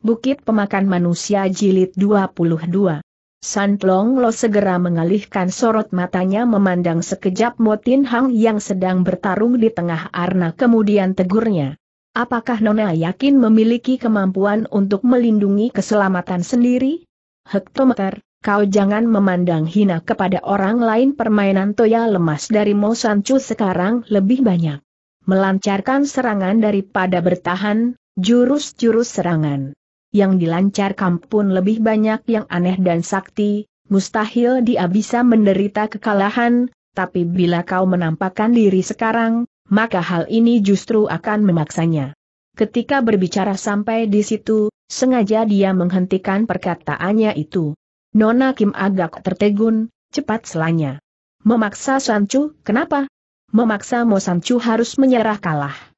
Bukit Pemakan Manusia Jilid 22. Santlong Lo segera mengalihkan sorot matanya memandang sekejap Motin Hang yang sedang bertarung di tengah arna kemudian tegurnya. Apakah Nona yakin memiliki kemampuan untuk melindungi keselamatan sendiri? Hektometer, kau jangan memandang hina kepada orang lain permainan toya lemas dari Mo Mosancu sekarang lebih banyak. Melancarkan serangan daripada bertahan, jurus-jurus serangan yang dilancarkan pun lebih banyak yang aneh dan sakti, mustahil dia bisa menderita kekalahan, tapi bila kau menampakkan diri sekarang, maka hal ini justru akan memaksanya. Ketika berbicara sampai di situ, sengaja dia menghentikan perkataannya itu. Nona Kim agak tertegun, cepat selanya. Memaksa Sancu, kenapa? Memaksa Mo Sancu harus menyerah kalah.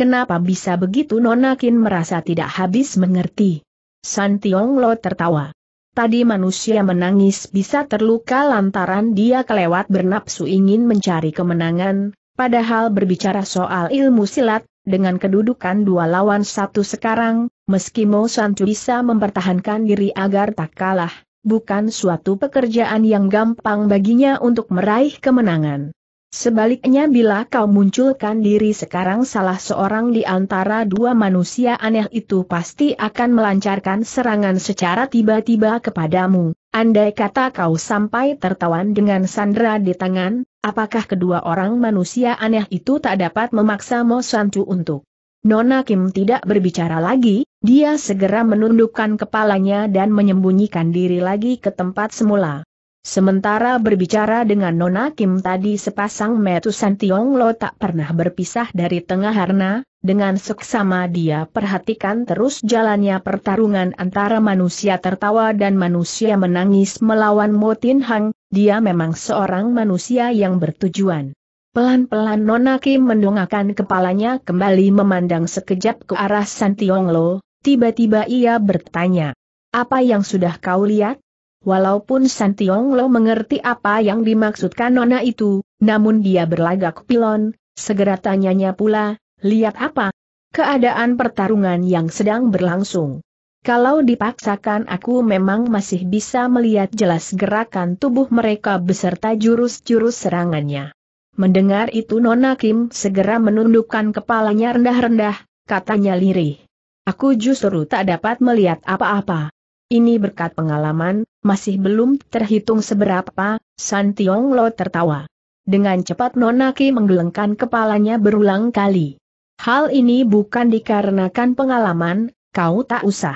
Kenapa bisa begitu nonakin merasa tidak habis mengerti? San Tiong Lo tertawa. Tadi manusia menangis bisa terluka lantaran dia kelewat bernapsu ingin mencari kemenangan, padahal berbicara soal ilmu silat, dengan kedudukan dua lawan satu sekarang, meski Mo Chu bisa mempertahankan diri agar tak kalah, bukan suatu pekerjaan yang gampang baginya untuk meraih kemenangan. Sebaliknya bila kau munculkan diri sekarang salah seorang di antara dua manusia aneh itu pasti akan melancarkan serangan secara tiba-tiba kepadamu. Andai kata kau sampai tertawan dengan Sandra di tangan, apakah kedua orang manusia aneh itu tak dapat memaksa Mo Santu untuk? Nona Kim tidak berbicara lagi, dia segera menundukkan kepalanya dan menyembunyikan diri lagi ke tempat semula. Sementara berbicara dengan Nona Kim tadi sepasang metusan Tiong Lo tak pernah berpisah dari tengah harna, dengan seksama dia perhatikan terus jalannya pertarungan antara manusia tertawa dan manusia menangis melawan Motin Hang, dia memang seorang manusia yang bertujuan. Pelan-pelan Nona Kim mendongakkan kepalanya kembali memandang sekejap ke arah Santiong Lo, tiba-tiba ia bertanya. Apa yang sudah kau lihat? Walaupun San Lo mengerti apa yang dimaksudkan nona itu, namun dia berlagak pilon, segera tanyanya pula, lihat apa? Keadaan pertarungan yang sedang berlangsung. Kalau dipaksakan aku memang masih bisa melihat jelas gerakan tubuh mereka beserta jurus-jurus serangannya. Mendengar itu Nona Kim segera menundukkan kepalanya rendah-rendah, katanya lirih. Aku justru tak dapat melihat apa-apa. Ini berkat pengalaman, masih belum terhitung seberapa, San Tiong Lo tertawa. Dengan cepat Nonaki menggelengkan kepalanya berulang kali. Hal ini bukan dikarenakan pengalaman, kau tak usah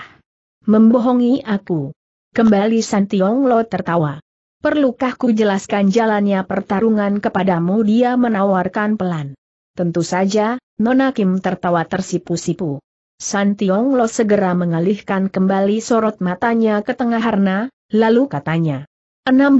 membohongi aku. Kembali San Tiong Lo tertawa. Perlukah ku jelaskan jalannya pertarungan kepadamu dia menawarkan pelan. Tentu saja, Nona Kim tertawa tersipu-sipu. San Tiong Lo segera mengalihkan kembali sorot matanya ke tengah harna, lalu katanya. 16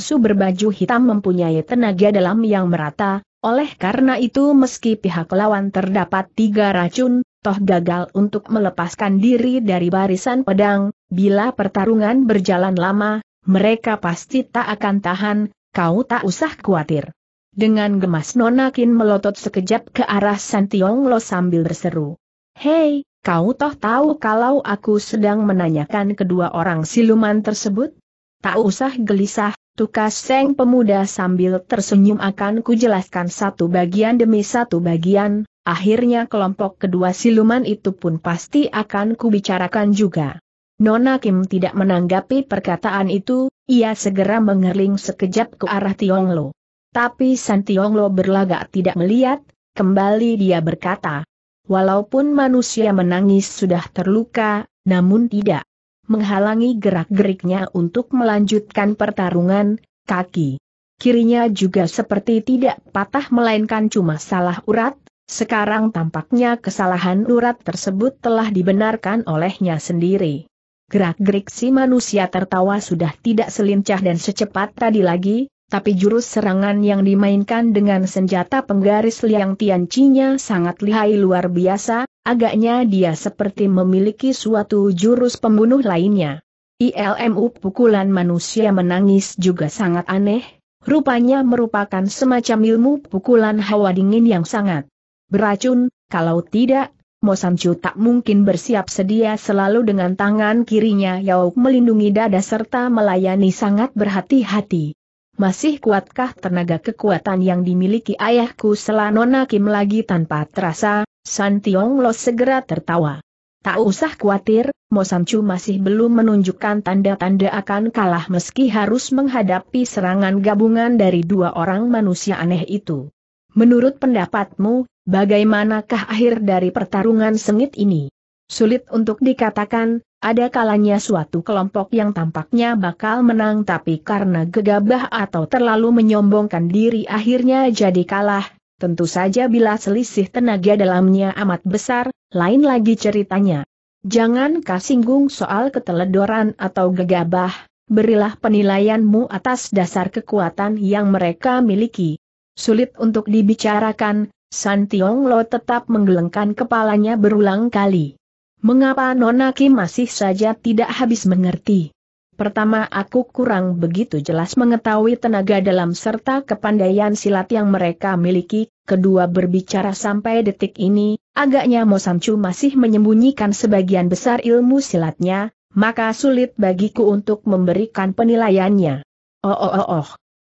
Su berbaju hitam mempunyai tenaga dalam yang merata, oleh karena itu meski pihak lawan terdapat tiga racun, toh gagal untuk melepaskan diri dari barisan pedang, bila pertarungan berjalan lama, mereka pasti tak akan tahan, kau tak usah khawatir. Dengan gemas Nonakin melotot sekejap ke arah Santiong Lo sambil berseru. Hei, kau toh tahu kalau aku sedang menanyakan kedua orang siluman tersebut? Tak usah gelisah, tukas seng pemuda sambil tersenyum akan kujelaskan satu bagian demi satu bagian, akhirnya kelompok kedua siluman itu pun pasti akan kubicarakan juga. Nona Kim tidak menanggapi perkataan itu, ia segera mengerling sekejap ke arah Tiong Tionglo. Tapi San Lo berlagak tidak melihat, kembali dia berkata, Walaupun manusia menangis sudah terluka, namun tidak menghalangi gerak-geriknya untuk melanjutkan pertarungan, kaki kirinya juga seperti tidak patah melainkan cuma salah urat, sekarang tampaknya kesalahan urat tersebut telah dibenarkan olehnya sendiri. Gerak-gerik si manusia tertawa sudah tidak selincah dan secepat tadi lagi, tapi jurus serangan yang dimainkan dengan senjata penggaris Liang Tiancinya sangat lihai luar biasa, agaknya dia seperti memiliki suatu jurus pembunuh lainnya. ILMU pukulan manusia menangis juga sangat aneh, rupanya merupakan semacam ilmu pukulan hawa dingin yang sangat beracun, kalau tidak, Mosamcu tak mungkin bersiap sedia selalu dengan tangan kirinya Yauk melindungi dada serta melayani sangat berhati-hati masih kuatkah tenaga kekuatan yang dimiliki ayahku Selanona Kim lagi tanpa terasa, San Tiong Lo segera tertawa. Tak usah khawatir, Mosamcu masih belum menunjukkan tanda-tanda akan kalah meski harus menghadapi serangan gabungan dari dua orang manusia aneh itu. Menurut pendapatmu, bagaimanakah akhir dari pertarungan sengit ini? Sulit untuk dikatakan, ada kalanya suatu kelompok yang tampaknya bakal menang tapi karena gegabah atau terlalu menyombongkan diri akhirnya jadi kalah, tentu saja bila selisih tenaga dalamnya amat besar, lain lagi ceritanya. Jangan kasinggung soal keteledoran atau gegabah, berilah penilaianmu atas dasar kekuatan yang mereka miliki. Sulit untuk dibicarakan, San Tiong Lo tetap menggelengkan kepalanya berulang kali. Mengapa Nonaki masih saja tidak habis mengerti? Pertama aku kurang begitu jelas mengetahui tenaga dalam serta kepandaian silat yang mereka miliki, kedua berbicara sampai detik ini, agaknya Mo Mosamcu masih menyembunyikan sebagian besar ilmu silatnya, maka sulit bagiku untuk memberikan penilaiannya. Oh oh oh oh.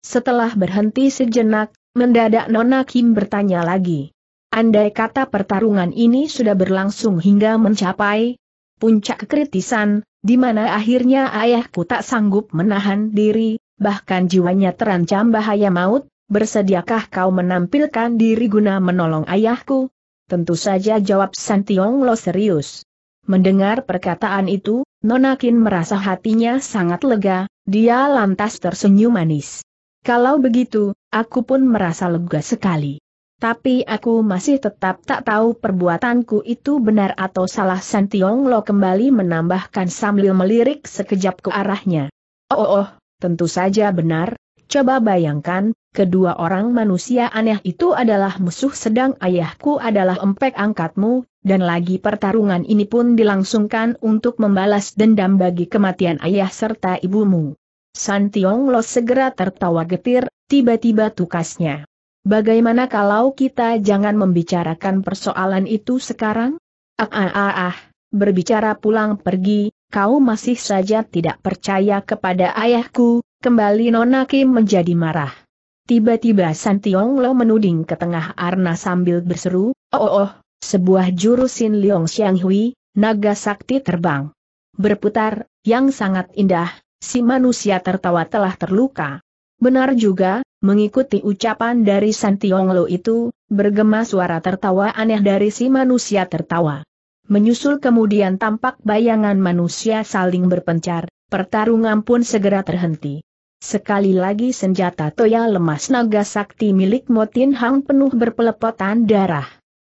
Setelah berhenti sejenak, mendadak Nona Kim bertanya lagi. Andai kata pertarungan ini sudah berlangsung hingga mencapai puncak kekritisan, di mana akhirnya ayahku tak sanggup menahan diri, bahkan jiwanya terancam bahaya maut, bersediakah kau menampilkan diri guna menolong ayahku? Tentu saja jawab Santiong Lo serius. Mendengar perkataan itu, Nonakin merasa hatinya sangat lega, dia lantas tersenyum manis. Kalau begitu, aku pun merasa lega sekali tapi aku masih tetap tak tahu perbuatanku itu benar atau salah San Lo kembali menambahkan sambil melirik sekejap ke arahnya. Oh, oh, oh tentu saja benar, coba bayangkan, kedua orang manusia aneh itu adalah musuh sedang ayahku adalah empek angkatmu, dan lagi pertarungan ini pun dilangsungkan untuk membalas dendam bagi kematian ayah serta ibumu. San Lo segera tertawa getir, tiba-tiba tukasnya. Bagaimana kalau kita jangan membicarakan persoalan itu sekarang? Ah ah ah, ah. berbicara pulang pergi, kau masih saja tidak percaya kepada ayahku, kembali Nona Kim menjadi marah. Tiba-tiba San Tiong Lo menuding ke tengah Arna sambil berseru, oh oh, oh sebuah jurusin Liong Xiang Hui, naga sakti terbang. Berputar, yang sangat indah, si manusia tertawa telah terluka. Benar juga, Mengikuti ucapan dari San Lo itu, bergema suara tertawa aneh dari si manusia tertawa. Menyusul kemudian tampak bayangan manusia saling berpencar, pertarungan pun segera terhenti. Sekali lagi senjata toya lemas naga sakti milik Motin Hang penuh berpelepotan darah.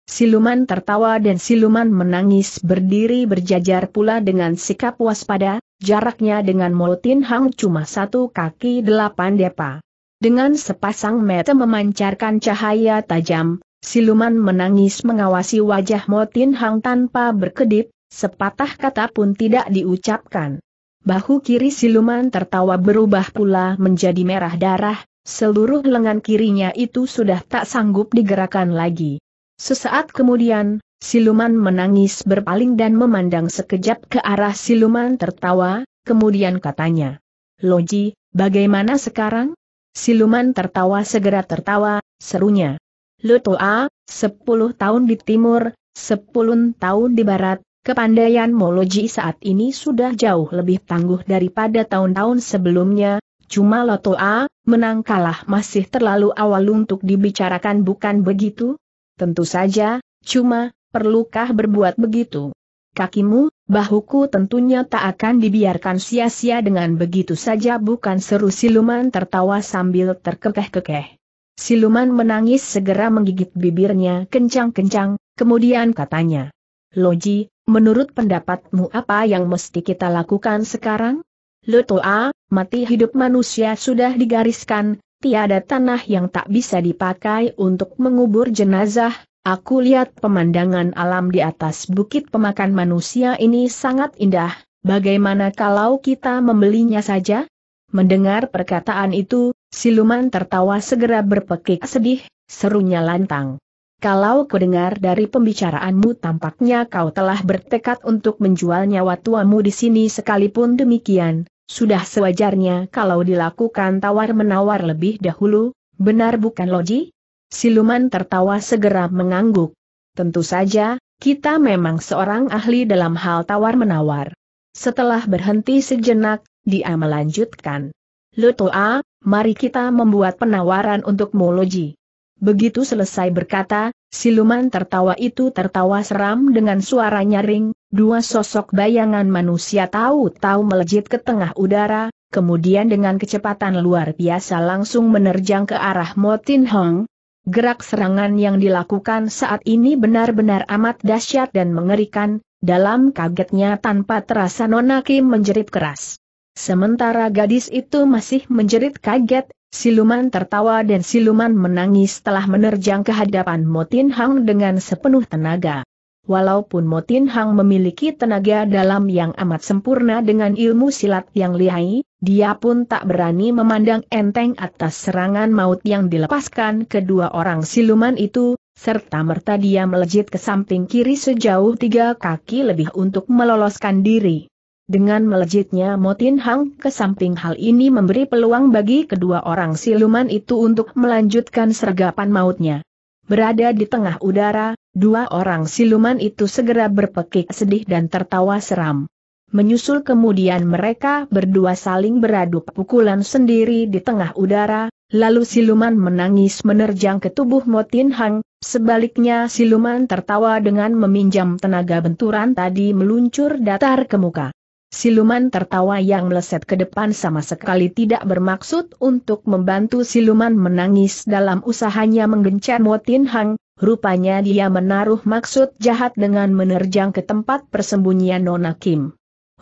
Siluman tertawa dan siluman menangis berdiri berjajar pula dengan sikap waspada, jaraknya dengan Motin Hang cuma satu kaki delapan depa. Dengan sepasang mata memancarkan cahaya tajam, siluman menangis mengawasi wajah Motin Hang tanpa berkedip, sepatah kata pun tidak diucapkan. Bahu kiri siluman tertawa berubah pula menjadi merah darah, seluruh lengan kirinya itu sudah tak sanggup digerakkan lagi. Sesaat kemudian, siluman menangis berpaling dan memandang sekejap ke arah siluman tertawa, kemudian katanya, Loji, bagaimana sekarang? Siluman tertawa segera tertawa, serunya. Lutoa, sepuluh tahun di timur, sepuluh tahun di barat, kepandaian Moloji saat ini sudah jauh lebih tangguh daripada tahun-tahun sebelumnya, cuma Lotoa, menang kalah masih terlalu awal untuk dibicarakan bukan begitu? Tentu saja, cuma, perlukah berbuat begitu? kakimu, bahuku tentunya tak akan dibiarkan sia-sia dengan begitu saja bukan seru siluman tertawa sambil terkekeh-kekeh. Siluman menangis segera menggigit bibirnya kencang-kencang, kemudian katanya. Loji, menurut pendapatmu apa yang mesti kita lakukan sekarang? Lutoa, mati hidup manusia sudah digariskan, tiada tanah yang tak bisa dipakai untuk mengubur jenazah, Aku lihat pemandangan alam di atas bukit pemakan manusia ini sangat indah, bagaimana kalau kita membelinya saja? Mendengar perkataan itu, siluman tertawa segera berpekik sedih, serunya lantang. Kalau kudengar dari pembicaraanmu tampaknya kau telah bertekad untuk menjual nyawa tuamu di sini sekalipun demikian, sudah sewajarnya kalau dilakukan tawar-menawar lebih dahulu, benar bukan Loji? Siluman tertawa segera mengangguk. Tentu saja, kita memang seorang ahli dalam hal tawar-menawar. Setelah berhenti sejenak, dia melanjutkan. Lutoa, mari kita membuat penawaran untuk Moloji. Begitu selesai berkata, siluman tertawa itu tertawa seram dengan suara nyaring, dua sosok bayangan manusia tahu-tahu melejit ke tengah udara, kemudian dengan kecepatan luar biasa langsung menerjang ke arah Motin Hong, Gerak serangan yang dilakukan saat ini benar-benar amat dahsyat dan mengerikan, dalam kagetnya tanpa terasa Nona Kim menjerit keras. Sementara gadis itu masih menjerit kaget, siluman tertawa dan siluman menangis telah menerjang ke hadapan Motin Hang dengan sepenuh tenaga. Walaupun Motin Hang memiliki tenaga dalam yang amat sempurna dengan ilmu silat yang lihai, dia pun tak berani memandang enteng atas serangan maut yang dilepaskan kedua orang siluman itu, serta merta dia melejit ke samping kiri sejauh tiga kaki lebih untuk meloloskan diri. Dengan melejitnya Motin Hang ke samping hal ini memberi peluang bagi kedua orang siluman itu untuk melanjutkan sergapan mautnya. Berada di tengah udara, dua orang siluman itu segera berpekik sedih dan tertawa seram. Menyusul kemudian mereka berdua saling beradu pukulan sendiri di tengah udara, lalu siluman menangis menerjang ke tubuh Motin Hang, sebaliknya siluman tertawa dengan meminjam tenaga benturan tadi meluncur datar ke muka. Siluman tertawa yang meleset ke depan sama sekali tidak bermaksud untuk membantu siluman menangis dalam usahanya menggencar Motin Hang, rupanya dia menaruh maksud jahat dengan menerjang ke tempat persembunyian Nona Kim.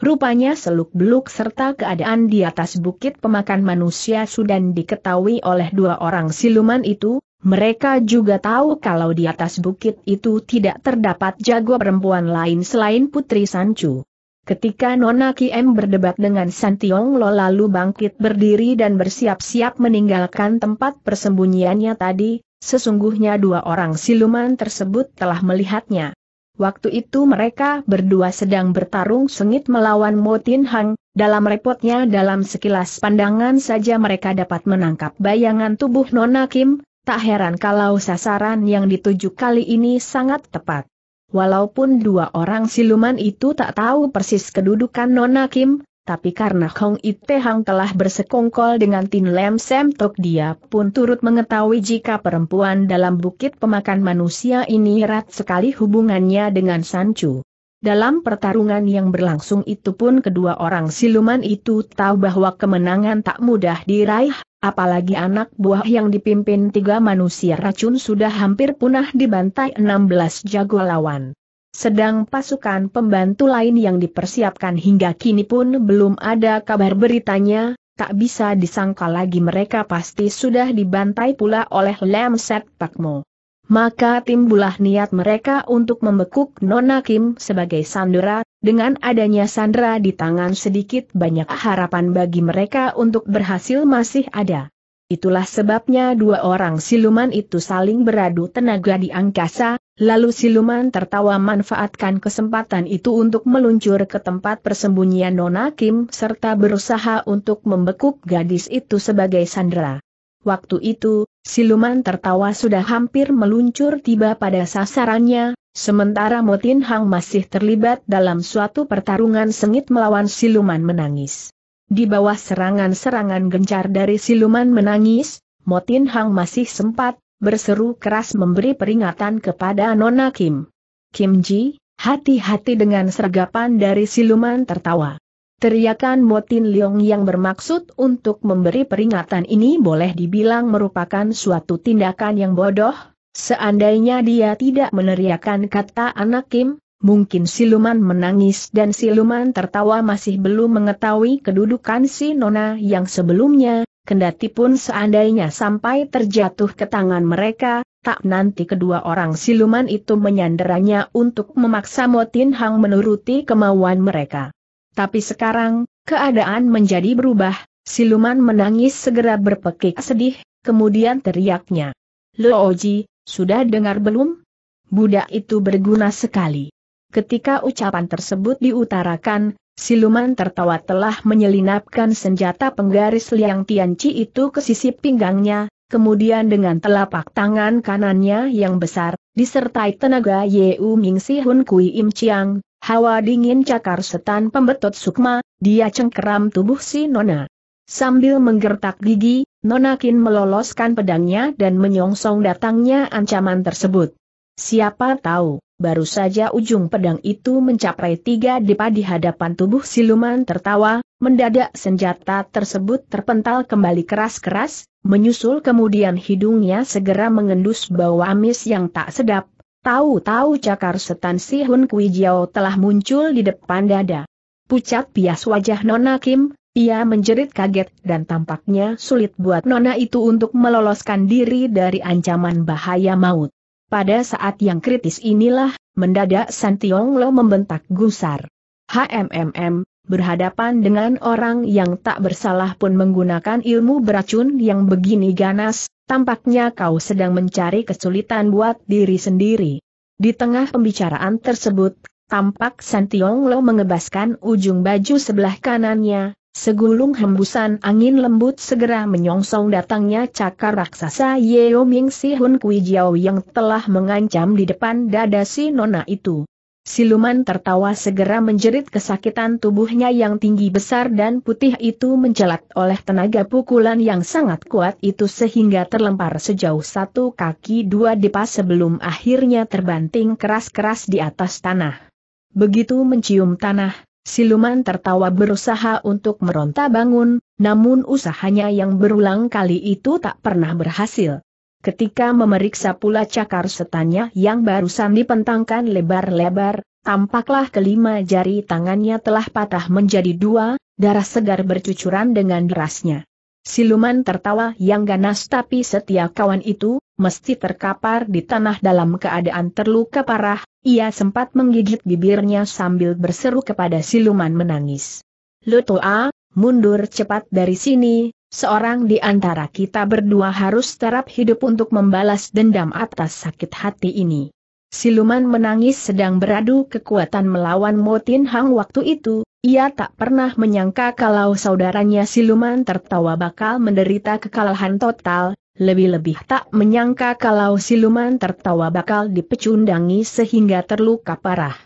Rupanya seluk-beluk serta keadaan di atas bukit pemakan manusia sudah diketahui oleh dua orang siluman itu, mereka juga tahu kalau di atas bukit itu tidak terdapat jago perempuan lain selain Putri Sancu. Ketika Nona Kiem berdebat dengan Santiong Lo lalu bangkit berdiri dan bersiap-siap meninggalkan tempat persembunyiannya tadi, sesungguhnya dua orang siluman tersebut telah melihatnya. Waktu itu mereka berdua sedang bertarung sengit melawan Motin Hang, dalam repotnya dalam sekilas pandangan saja mereka dapat menangkap bayangan tubuh Nona Kim, tak heran kalau sasaran yang dituju kali ini sangat tepat. Walaupun dua orang siluman itu tak tahu persis kedudukan Nona Kim, tapi karena Hong Ite Hang telah bersekongkol dengan Tin Lem Sem Tok dia pun turut mengetahui jika perempuan dalam bukit pemakan manusia ini erat sekali hubungannya dengan San Chu. Dalam pertarungan yang berlangsung itu pun kedua orang siluman itu tahu bahwa kemenangan tak mudah diraih, apalagi anak buah yang dipimpin tiga manusia racun sudah hampir punah dibantai 16 jago lawan. Sedang pasukan pembantu lain yang dipersiapkan hingga kini pun belum ada kabar beritanya, tak bisa disangka lagi mereka pasti sudah dibantai pula oleh Lemset Pakmo. Maka timbulah niat mereka untuk membekuk Nona Kim sebagai sandera, dengan adanya sandera di tangan sedikit banyak harapan bagi mereka untuk berhasil masih ada. Itulah sebabnya dua orang siluman itu saling beradu tenaga di angkasa, Lalu siluman tertawa manfaatkan kesempatan itu untuk meluncur ke tempat persembunyian Nona Kim serta berusaha untuk membekuk gadis itu sebagai sandera. Waktu itu, siluman tertawa sudah hampir meluncur tiba pada sasarannya, sementara Motin Hang masih terlibat dalam suatu pertarungan sengit melawan siluman menangis. Di bawah serangan-serangan gencar dari siluman menangis, Motin Hang masih sempat berseru keras memberi peringatan kepada Nona Kim. Kim Ji, hati-hati dengan sergapan dari siluman tertawa. Teriakan Motin Leong yang bermaksud untuk memberi peringatan ini boleh dibilang merupakan suatu tindakan yang bodoh, seandainya dia tidak meneriakan kata anak Kim, mungkin siluman menangis dan siluman tertawa masih belum mengetahui kedudukan si Nona yang sebelumnya, Kendati pun seandainya sampai terjatuh ke tangan mereka, tak nanti kedua orang siluman itu menyanderanya untuk memaksa Motin Hang menuruti kemauan mereka. Tapi sekarang, keadaan menjadi berubah, siluman menangis segera berpekik sedih, kemudian teriaknya. Lo Oji, sudah dengar belum? Budak itu berguna sekali. Ketika ucapan tersebut diutarakan, siluman tertawa telah menyelinapkan senjata penggaris Liang Tianci itu ke sisi pinggangnya, kemudian dengan telapak tangan kanannya yang besar, disertai tenaga Yeu Ming Si Hun Kui Im Chiang, hawa dingin cakar setan pembetot sukma, dia cengkeram tubuh si Nona. Sambil menggertak gigi, Nona Kin meloloskan pedangnya dan menyongsong datangnya ancaman tersebut. Siapa tahu? baru saja ujung pedang itu mencapai tiga depa di hadapan tubuh siluman tertawa, mendadak senjata tersebut terpental kembali keras-keras, menyusul kemudian hidungnya segera mengendus bau amis yang tak sedap, tahu-tahu cakar setan si Hun Kui Jiao telah muncul di depan dada. Pucat pias wajah Nona Kim, ia menjerit kaget dan tampaknya sulit buat Nona itu untuk meloloskan diri dari ancaman bahaya maut. Pada saat yang kritis inilah, mendadak San Tiong Lo membentak gusar. HMMM, berhadapan dengan orang yang tak bersalah pun menggunakan ilmu beracun yang begini ganas, tampaknya kau sedang mencari kesulitan buat diri sendiri. Di tengah pembicaraan tersebut, tampak San Tiong Lo mengebaskan ujung baju sebelah kanannya, Segulung hembusan angin lembut segera menyongsong datangnya cakar raksasa Yeo Ming Si Hun Kui Jiao yang telah mengancam di depan dada si nona itu. Siluman tertawa segera menjerit kesakitan tubuhnya yang tinggi besar dan putih itu mencelat oleh tenaga pukulan yang sangat kuat itu sehingga terlempar sejauh satu kaki dua depa sebelum akhirnya terbanting keras-keras di atas tanah. Begitu mencium tanah, Siluman tertawa berusaha untuk meronta bangun, namun usahanya yang berulang kali itu tak pernah berhasil. Ketika memeriksa pula cakar setannya yang barusan dipentangkan lebar-lebar, tampaklah kelima jari tangannya telah patah menjadi dua, darah segar bercucuran dengan derasnya. Siluman tertawa yang ganas tapi setia kawan itu, mesti terkapar di tanah dalam keadaan terluka parah, ia sempat menggigit bibirnya sambil berseru kepada siluman menangis. Lutoa, mundur cepat dari sini, seorang di antara kita berdua harus terap hidup untuk membalas dendam atas sakit hati ini. Siluman menangis sedang beradu kekuatan melawan Motin Hang waktu itu, ia tak pernah menyangka kalau saudaranya siluman tertawa bakal menderita kekalahan total, lebih-lebih tak menyangka kalau siluman tertawa bakal dipecundangi sehingga terluka parah.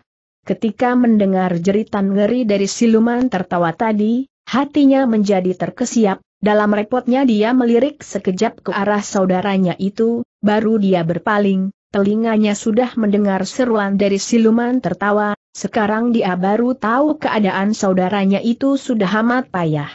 Ketika mendengar jeritan ngeri dari siluman tertawa tadi, hatinya menjadi terkesiap, dalam repotnya dia melirik sekejap ke arah saudaranya itu, baru dia berpaling, telinganya sudah mendengar seruan dari siluman tertawa, sekarang dia baru tahu keadaan saudaranya itu sudah amat payah.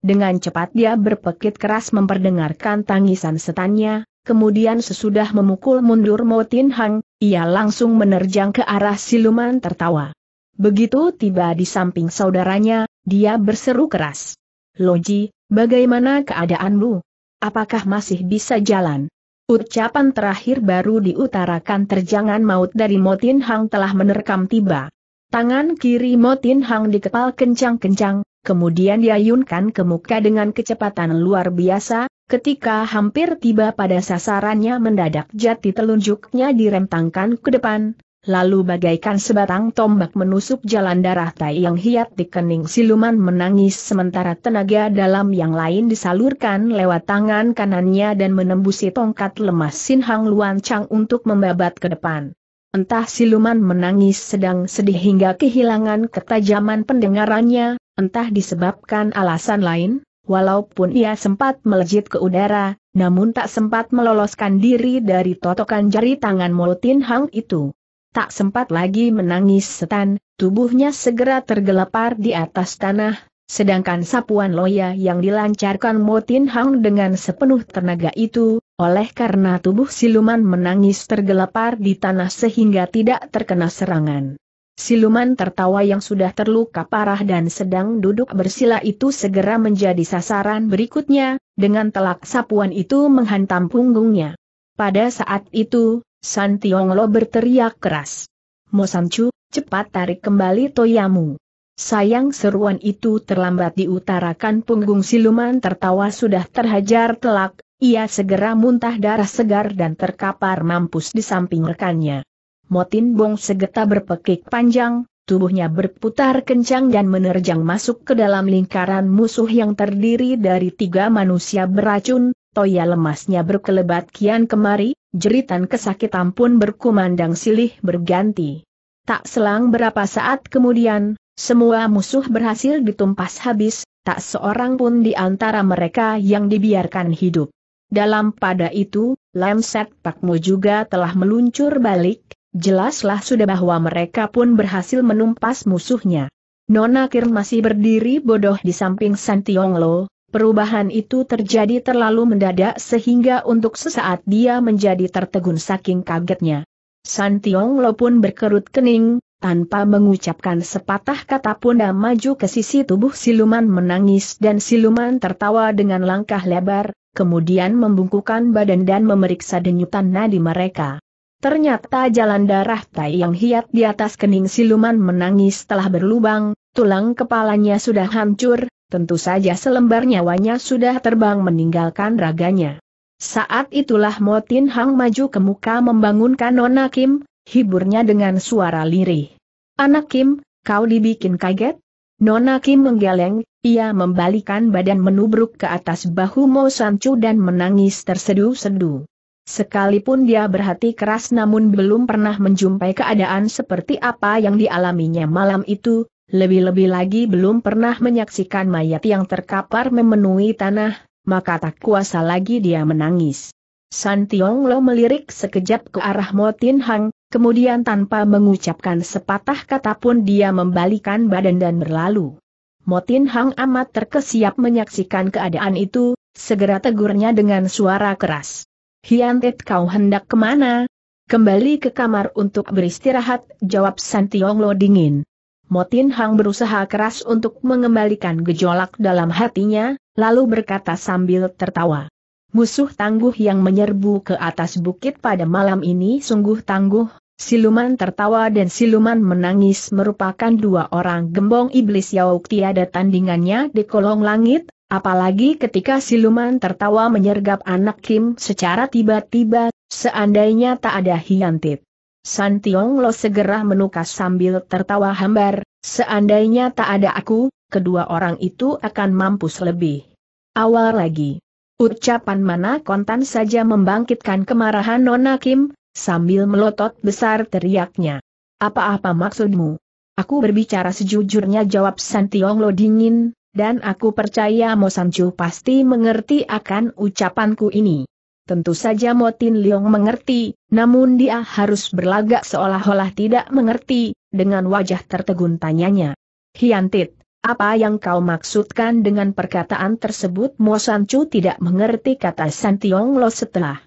Dengan cepat dia berpekit keras memperdengarkan tangisan setannya, kemudian sesudah memukul mundur Motin Hang, ia langsung menerjang ke arah siluman tertawa. Begitu tiba di samping saudaranya, dia berseru keras. Loji, bagaimana keadaanmu? Apakah masih bisa jalan? Ucapan terakhir baru diutarakan terjangan maut dari Motin Hang telah menerkam tiba. Tangan kiri Motin Hang dikepal kencang-kencang, kemudian diayunkan ke muka dengan kecepatan luar biasa, ketika hampir tiba pada sasarannya mendadak jati telunjuknya direntangkan ke depan, lalu bagaikan sebatang tombak menusuk jalan darah Tai yang hiat di kening siluman menangis sementara tenaga dalam yang lain disalurkan lewat tangan kanannya dan menembusi tongkat lemas Sin Hang Luan Chang untuk membabat ke depan. Entah siluman menangis sedang sedih hingga kehilangan ketajaman pendengarannya, entah disebabkan alasan lain, walaupun ia sempat melejit ke udara, namun tak sempat meloloskan diri dari totokan jari tangan Molotin Hang itu. Tak sempat lagi menangis setan, tubuhnya segera tergelepar di atas tanah, sedangkan sapuan loya yang dilancarkan Motin Hang dengan sepenuh tenaga itu, oleh karena tubuh siluman menangis tergelepar di tanah sehingga tidak terkena serangan. Siluman tertawa yang sudah terluka parah dan sedang duduk bersila itu segera menjadi sasaran berikutnya, dengan telak sapuan itu menghantam punggungnya. Pada saat itu, San Tionglo berteriak keras. Mosamcu, cepat tarik kembali toyamu. Sayang seruan itu terlambat diutarakan punggung siluman tertawa sudah terhajar telak, ia segera muntah darah segar dan terkapar mampus di samping rekannya. Motin Bong segeta berpekik panjang, tubuhnya berputar kencang dan menerjang masuk ke dalam lingkaran musuh yang terdiri dari tiga manusia beracun, toya lemasnya berkelebat kian kemari, jeritan kesakitan pun berkumandang silih berganti. Tak selang berapa saat kemudian, semua musuh berhasil ditumpas habis, tak seorang pun di antara mereka yang dibiarkan hidup. Dalam pada itu, Lemset Pakmo juga telah meluncur balik, jelaslah sudah bahwa mereka pun berhasil menumpas musuhnya. Nona Kir masih berdiri bodoh di samping San Tionglo, perubahan itu terjadi terlalu mendadak sehingga untuk sesaat dia menjadi tertegun saking kagetnya. San Tionglo pun berkerut kening, tanpa mengucapkan sepatah kata pun dan maju ke sisi tubuh siluman menangis dan siluman tertawa dengan langkah lebar, kemudian membungkukan badan dan memeriksa denyutan nadi mereka. Ternyata jalan darah tai yang hiat di atas kening siluman menangis telah berlubang, tulang kepalanya sudah hancur, tentu saja selembar nyawanya sudah terbang meninggalkan raganya. Saat itulah Motin Hang maju ke muka membangunkan Nona Kim, hiburnya dengan suara lirih. Anak Kim, kau dibikin kaget, Nona Kim menggeleng, ia membalikan badan menubruk ke atas bahu Mo Sancu dan menangis tersedu sedu Sekalipun dia berhati keras namun belum pernah menjumpai keadaan seperti apa yang dialaminya malam itu, lebih-lebih lagi belum pernah menyaksikan mayat yang terkapar memenuhi tanah, maka tak kuasa lagi dia menangis. San Tiong Lo melirik sekejap ke arah Mo Tin Hang, Kemudian tanpa mengucapkan sepatah kata pun dia membalikan badan dan berlalu. Motin Hang amat terkesiap menyaksikan keadaan itu, segera tegurnya dengan suara keras. Hiantet kau hendak kemana? Kembali ke kamar untuk beristirahat, jawab Santiong Lo dingin. Motin Hang berusaha keras untuk mengembalikan gejolak dalam hatinya, lalu berkata sambil tertawa. Musuh tangguh yang menyerbu ke atas bukit pada malam ini sungguh tangguh, Siluman tertawa dan siluman menangis merupakan dua orang gembong iblis Yauk tiada tandingannya di kolong langit, apalagi ketika siluman tertawa menyergap anak Kim secara tiba-tiba, seandainya tak ada hiantit. San Tiong Lo segera menukas sambil tertawa hambar, seandainya tak ada aku, kedua orang itu akan mampus lebih. Awal lagi. Ucapan mana kontan saja membangkitkan kemarahan Nona Kim, sambil melotot besar teriaknya. Apa-apa maksudmu? Aku berbicara sejujurnya jawab Tiong Lo dingin, dan aku percaya Mo Chu pasti mengerti akan ucapanku ini. Tentu saja Motin Leong mengerti, namun dia harus berlagak seolah-olah tidak mengerti, dengan wajah tertegun tanyanya. Hiantit, apa yang kau maksudkan dengan perkataan tersebut Mo Chu tidak mengerti kata Tiong Lo setelah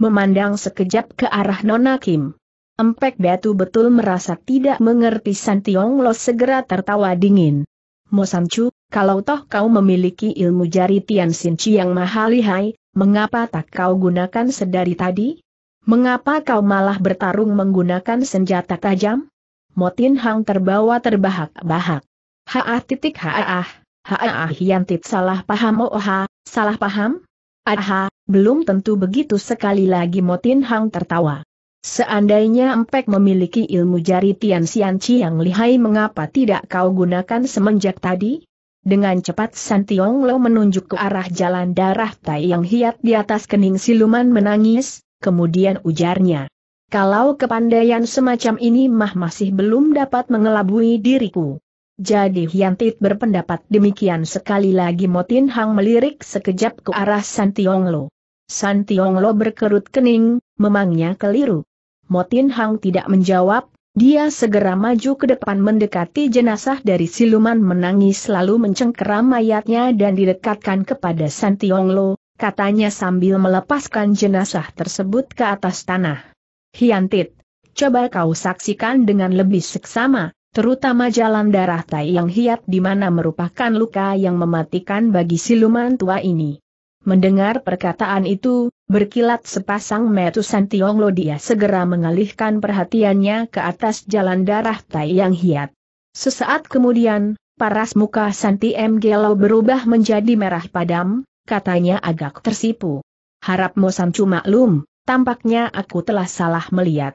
memandang sekejap ke arah Nona Kim. Empek Batu betul merasa tidak mengerti San Tiong Lo segera tertawa dingin. Mo Mosamcu, kalau toh kau memiliki ilmu jari Tian Chi yang mahal lihai, mengapa tak kau gunakan sedari tadi? Mengapa kau malah bertarung menggunakan senjata tajam? Motin Hang terbawa terbahak-bahak. Haah titik haah, haah hiantit salah paham oh ha, salah paham? Aha, belum tentu begitu sekali lagi Motin Hang tertawa. Seandainya Empek memiliki ilmu jari Tian Xian Chi yang lihai mengapa tidak kau gunakan semenjak tadi? Dengan cepat San Tiong Lo menunjuk ke arah jalan darah Tai yang hiat di atas kening siluman menangis, kemudian ujarnya. Kalau kepandaian semacam ini mah masih belum dapat mengelabui diriku. Jadi Hyantit berpendapat demikian sekali lagi Motin Hang melirik sekejap ke arah San Tiong Lo. San Tiong Lo berkerut kening, memangnya keliru. Motin Hang tidak menjawab, dia segera maju ke depan mendekati jenazah dari siluman menangis lalu mencengkeram mayatnya dan didekatkan kepada San Tiong Lo, katanya sambil melepaskan jenazah tersebut ke atas tanah. Hyantit, coba kau saksikan dengan lebih seksama, terutama jalan darah tai yang hiat di mana merupakan luka yang mematikan bagi siluman tua ini. Mendengar perkataan itu, berkilat sepasang metu Santiong Lodia segera mengalihkan perhatiannya ke atas jalan darah tai yang hiat. Sesaat kemudian, paras muka Santi M. Gelo berubah menjadi merah padam, katanya agak tersipu. Harap cuma lum, tampaknya aku telah salah melihat.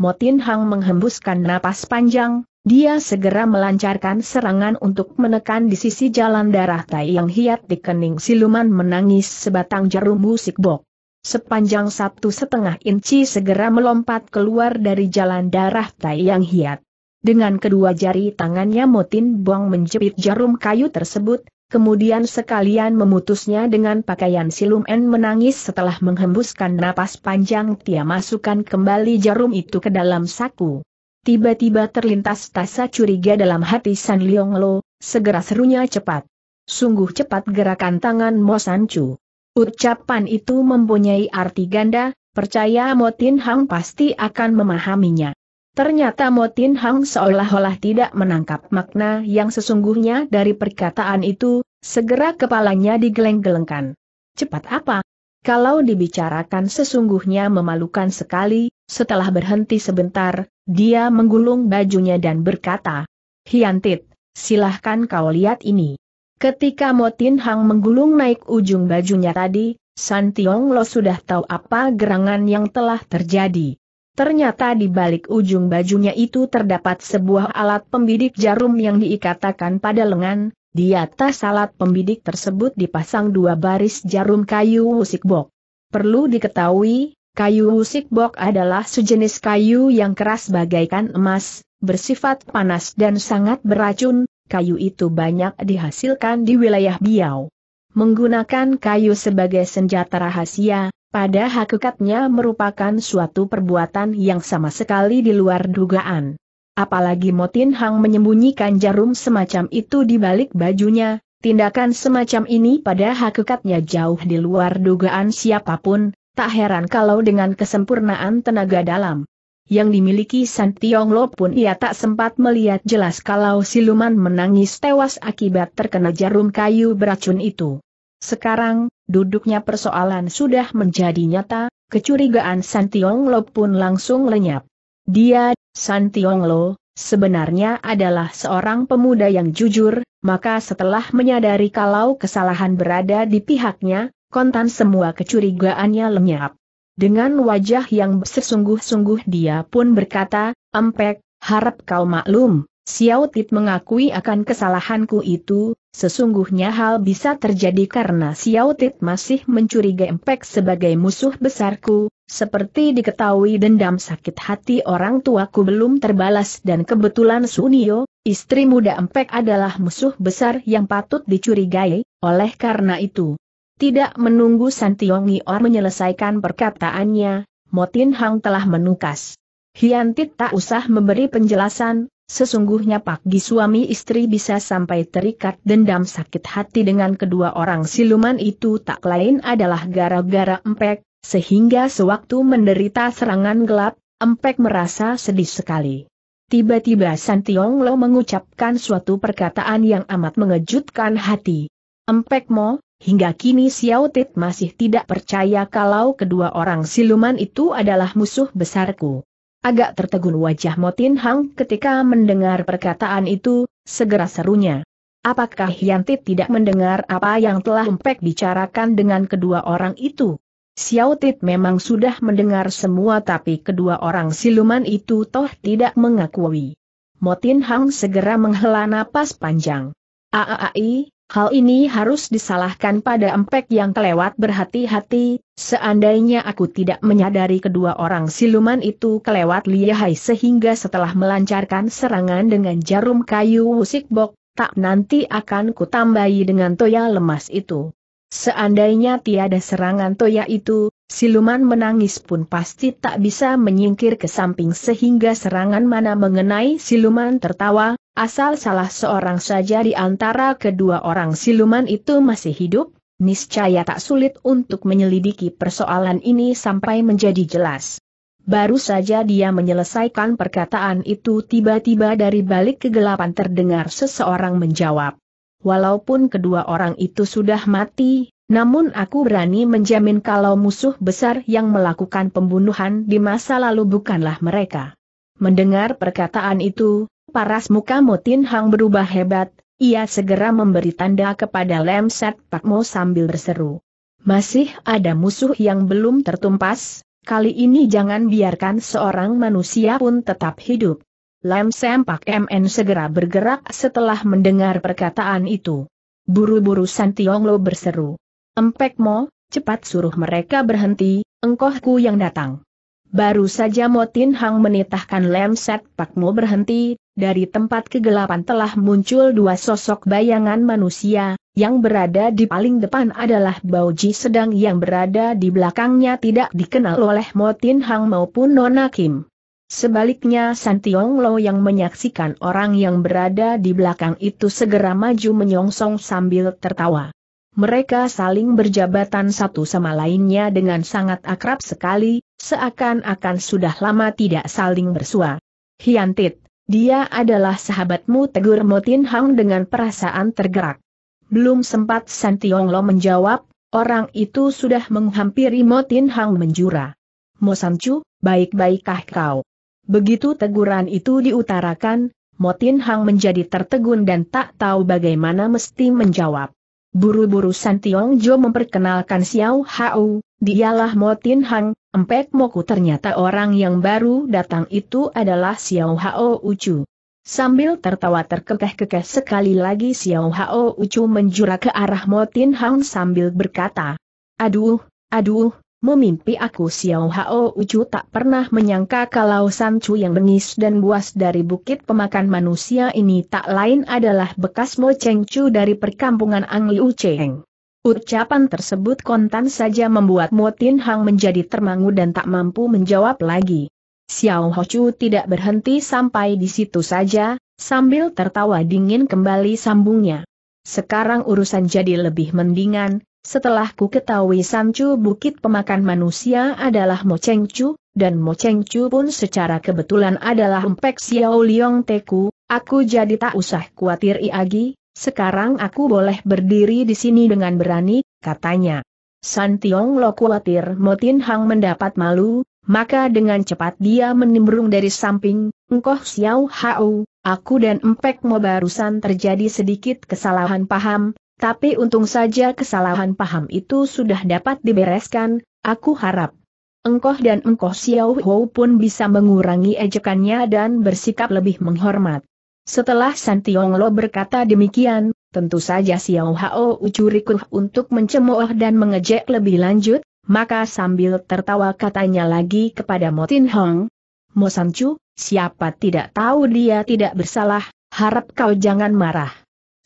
Motin Hang menghembuskan napas panjang, dia segera melancarkan serangan untuk menekan di sisi jalan darah tai yang hiat di kening siluman menangis sebatang jarum musik bok. Sepanjang satu setengah inci segera melompat keluar dari jalan darah tai yang hiat. Dengan kedua jari tangannya Motin Bong menjepit jarum kayu tersebut, kemudian sekalian memutusnya dengan pakaian siluman menangis setelah menghembuskan napas panjang dia masukkan kembali jarum itu ke dalam saku. Tiba-tiba terlintas tasa curiga dalam hati San Leong Lo, segera serunya cepat. Sungguh cepat gerakan tangan Mo San Chu. Ucapan itu mempunyai arti ganda, percaya Motin Hang pasti akan memahaminya. Ternyata Motin Hang seolah-olah tidak menangkap makna yang sesungguhnya dari perkataan itu, segera kepalanya digeleng-gelengkan. Cepat apa? kalau dibicarakan sesungguhnya memalukan sekali, setelah berhenti sebentar, dia menggulung bajunya dan berkata, Hiantit, silahkan kau lihat ini. Ketika Motin Hang menggulung naik ujung bajunya tadi, San Tiong Lo sudah tahu apa gerangan yang telah terjadi. Ternyata di balik ujung bajunya itu terdapat sebuah alat pembidik jarum yang diikatakan pada lengan, di atas alat pembidik tersebut dipasang dua baris jarum kayu musik bok. Perlu diketahui, kayu musik bok adalah sejenis kayu yang keras bagaikan emas, bersifat panas dan sangat beracun, kayu itu banyak dihasilkan di wilayah Biau. Menggunakan kayu sebagai senjata rahasia, pada hakikatnya merupakan suatu perbuatan yang sama sekali di luar dugaan. Apalagi Motin Hang menyembunyikan jarum semacam itu di balik bajunya, tindakan semacam ini pada hakikatnya jauh di luar dugaan siapapun, tak heran kalau dengan kesempurnaan tenaga dalam yang dimiliki San Tiong Lo pun ia tak sempat melihat jelas kalau siluman menangis tewas akibat terkena jarum kayu beracun itu. Sekarang, duduknya persoalan sudah menjadi nyata, kecurigaan San Tiong Lo pun langsung lenyap. Dia, San Tionglo, sebenarnya adalah seorang pemuda yang jujur, maka setelah menyadari kalau kesalahan berada di pihaknya, kontan semua kecurigaannya lenyap. Dengan wajah yang sesungguh-sungguh dia pun berkata, Empek, harap kau maklum, Xiao Tit mengakui akan kesalahanku itu, sesungguhnya hal bisa terjadi karena Xiao Tit masih mencurigai Empek sebagai musuh besarku, seperti diketahui dendam sakit hati orang tuaku belum terbalas dan kebetulan Sunio, istri muda Empek adalah musuh besar yang patut dicurigai, oleh karena itu. Tidak menunggu Santiong Or menyelesaikan perkataannya, Motin Hang telah menukas. Hiantit tak usah memberi penjelasan, sesungguhnya Pak Gi suami istri bisa sampai terikat dendam sakit hati dengan kedua orang siluman itu tak lain adalah gara-gara Empek, sehingga sewaktu menderita serangan gelap, Empek merasa sedih sekali. Tiba-tiba San Tiong Lo mengucapkan suatu perkataan yang amat mengejutkan hati. Empek Mo, hingga kini Xiao Tit masih tidak percaya kalau kedua orang siluman itu adalah musuh besarku. Agak tertegun wajah Motin Hang ketika mendengar perkataan itu, segera serunya. Apakah Yantit tidak mendengar apa yang telah Empek bicarakan dengan kedua orang itu? Xiao Tit memang sudah mendengar semua tapi kedua orang siluman itu toh tidak mengakui. Motin Hang segera menghela napas panjang. Aai, hal ini harus disalahkan pada empek yang kelewat berhati-hati, seandainya aku tidak menyadari kedua orang siluman itu kelewat lihai sehingga setelah melancarkan serangan dengan jarum kayu wusik bok, tak nanti akan kutambahi dengan toya lemas itu. Seandainya tiada serangan Toya itu, siluman menangis pun pasti tak bisa menyingkir ke samping sehingga serangan mana mengenai siluman tertawa, asal salah seorang saja di antara kedua orang siluman itu masih hidup, niscaya tak sulit untuk menyelidiki persoalan ini sampai menjadi jelas. Baru saja dia menyelesaikan perkataan itu tiba-tiba dari balik kegelapan terdengar seseorang menjawab walaupun kedua orang itu sudah mati, namun aku berani menjamin kalau musuh besar yang melakukan pembunuhan di masa lalu bukanlah mereka. Mendengar perkataan itu, paras muka Motin Hang berubah hebat, ia segera memberi tanda kepada Lem Set Mo sambil berseru. Masih ada musuh yang belum tertumpas, kali ini jangan biarkan seorang manusia pun tetap hidup. Lem Sempak MN segera bergerak setelah mendengar perkataan itu. Buru-buru Santionglo berseru. Empek Mo, cepat suruh mereka berhenti, engkohku yang datang. Baru saja Motin Hang menitahkan Lem Sempak Mo berhenti, dari tempat kegelapan telah muncul dua sosok bayangan manusia, yang berada di paling depan adalah Ji sedang yang berada di belakangnya tidak dikenal oleh Motin Hang maupun Nona Kim. Sebaliknya San Lo yang menyaksikan orang yang berada di belakang itu segera maju menyongsong sambil tertawa. Mereka saling berjabatan satu sama lainnya dengan sangat akrab sekali, seakan-akan sudah lama tidak saling bersua. Hiantit, dia adalah sahabatmu tegur Motin Hang dengan perasaan tergerak. Belum sempat San Lo menjawab, orang itu sudah menghampiri Motin Hang menjura. Sancu, baik-baikkah kau? Begitu teguran itu diutarakan, Motin Hang menjadi tertegun dan tak tahu bagaimana mesti menjawab. Buru-buru San Tiong Jo memperkenalkan Xiao Hao, dialah Motin Hang, Empek Moku ternyata orang yang baru datang itu adalah Xiao Hao Ucu. Sambil tertawa terkekeh-kekeh sekali lagi Xiao Hao Ucu menjura ke arah Motin Hang sambil berkata, Aduh, aduh, Memimpi aku Xiao Hao Ucu tak pernah menyangka kalau Sancu yang bengis dan buas dari bukit pemakan manusia ini tak lain adalah bekas Mo Cheng Chu dari perkampungan Ang Liu Cheng. Ucapan tersebut kontan saja membuat Mo Tin Hang menjadi termangu dan tak mampu menjawab lagi. Xiao Hao Chu tidak berhenti sampai di situ saja, sambil tertawa dingin kembali sambungnya. Sekarang urusan jadi lebih mendingan, setelah ku ketahui sancu Bukit Pemakan Manusia adalah Mo Cheng Chu, dan Mo Cheng Chu pun secara kebetulan adalah empek Xiao Liong Teku, aku jadi tak usah khawatir Iagi, sekarang aku boleh berdiri di sini dengan berani, katanya. San Tiong Lo khawatir Mo Tin Hang mendapat malu, maka dengan cepat dia menimbrung dari samping, Engkoh Xiao Hao, aku dan Empek Mo barusan terjadi sedikit kesalahan paham, tapi untung saja kesalahan paham itu sudah dapat dibereskan, aku harap. Engkoh dan engkoh Xiao Hou pun bisa mengurangi ejekannya dan bersikap lebih menghormat. Setelah San Tiong Lo berkata demikian, tentu saja Xiao Hao Ucurikuh untuk mencemooh dan mengejek lebih lanjut, maka sambil tertawa katanya lagi kepada Mo Tin Hong, Mo San Chu, siapa tidak tahu dia tidak bersalah, harap kau jangan marah.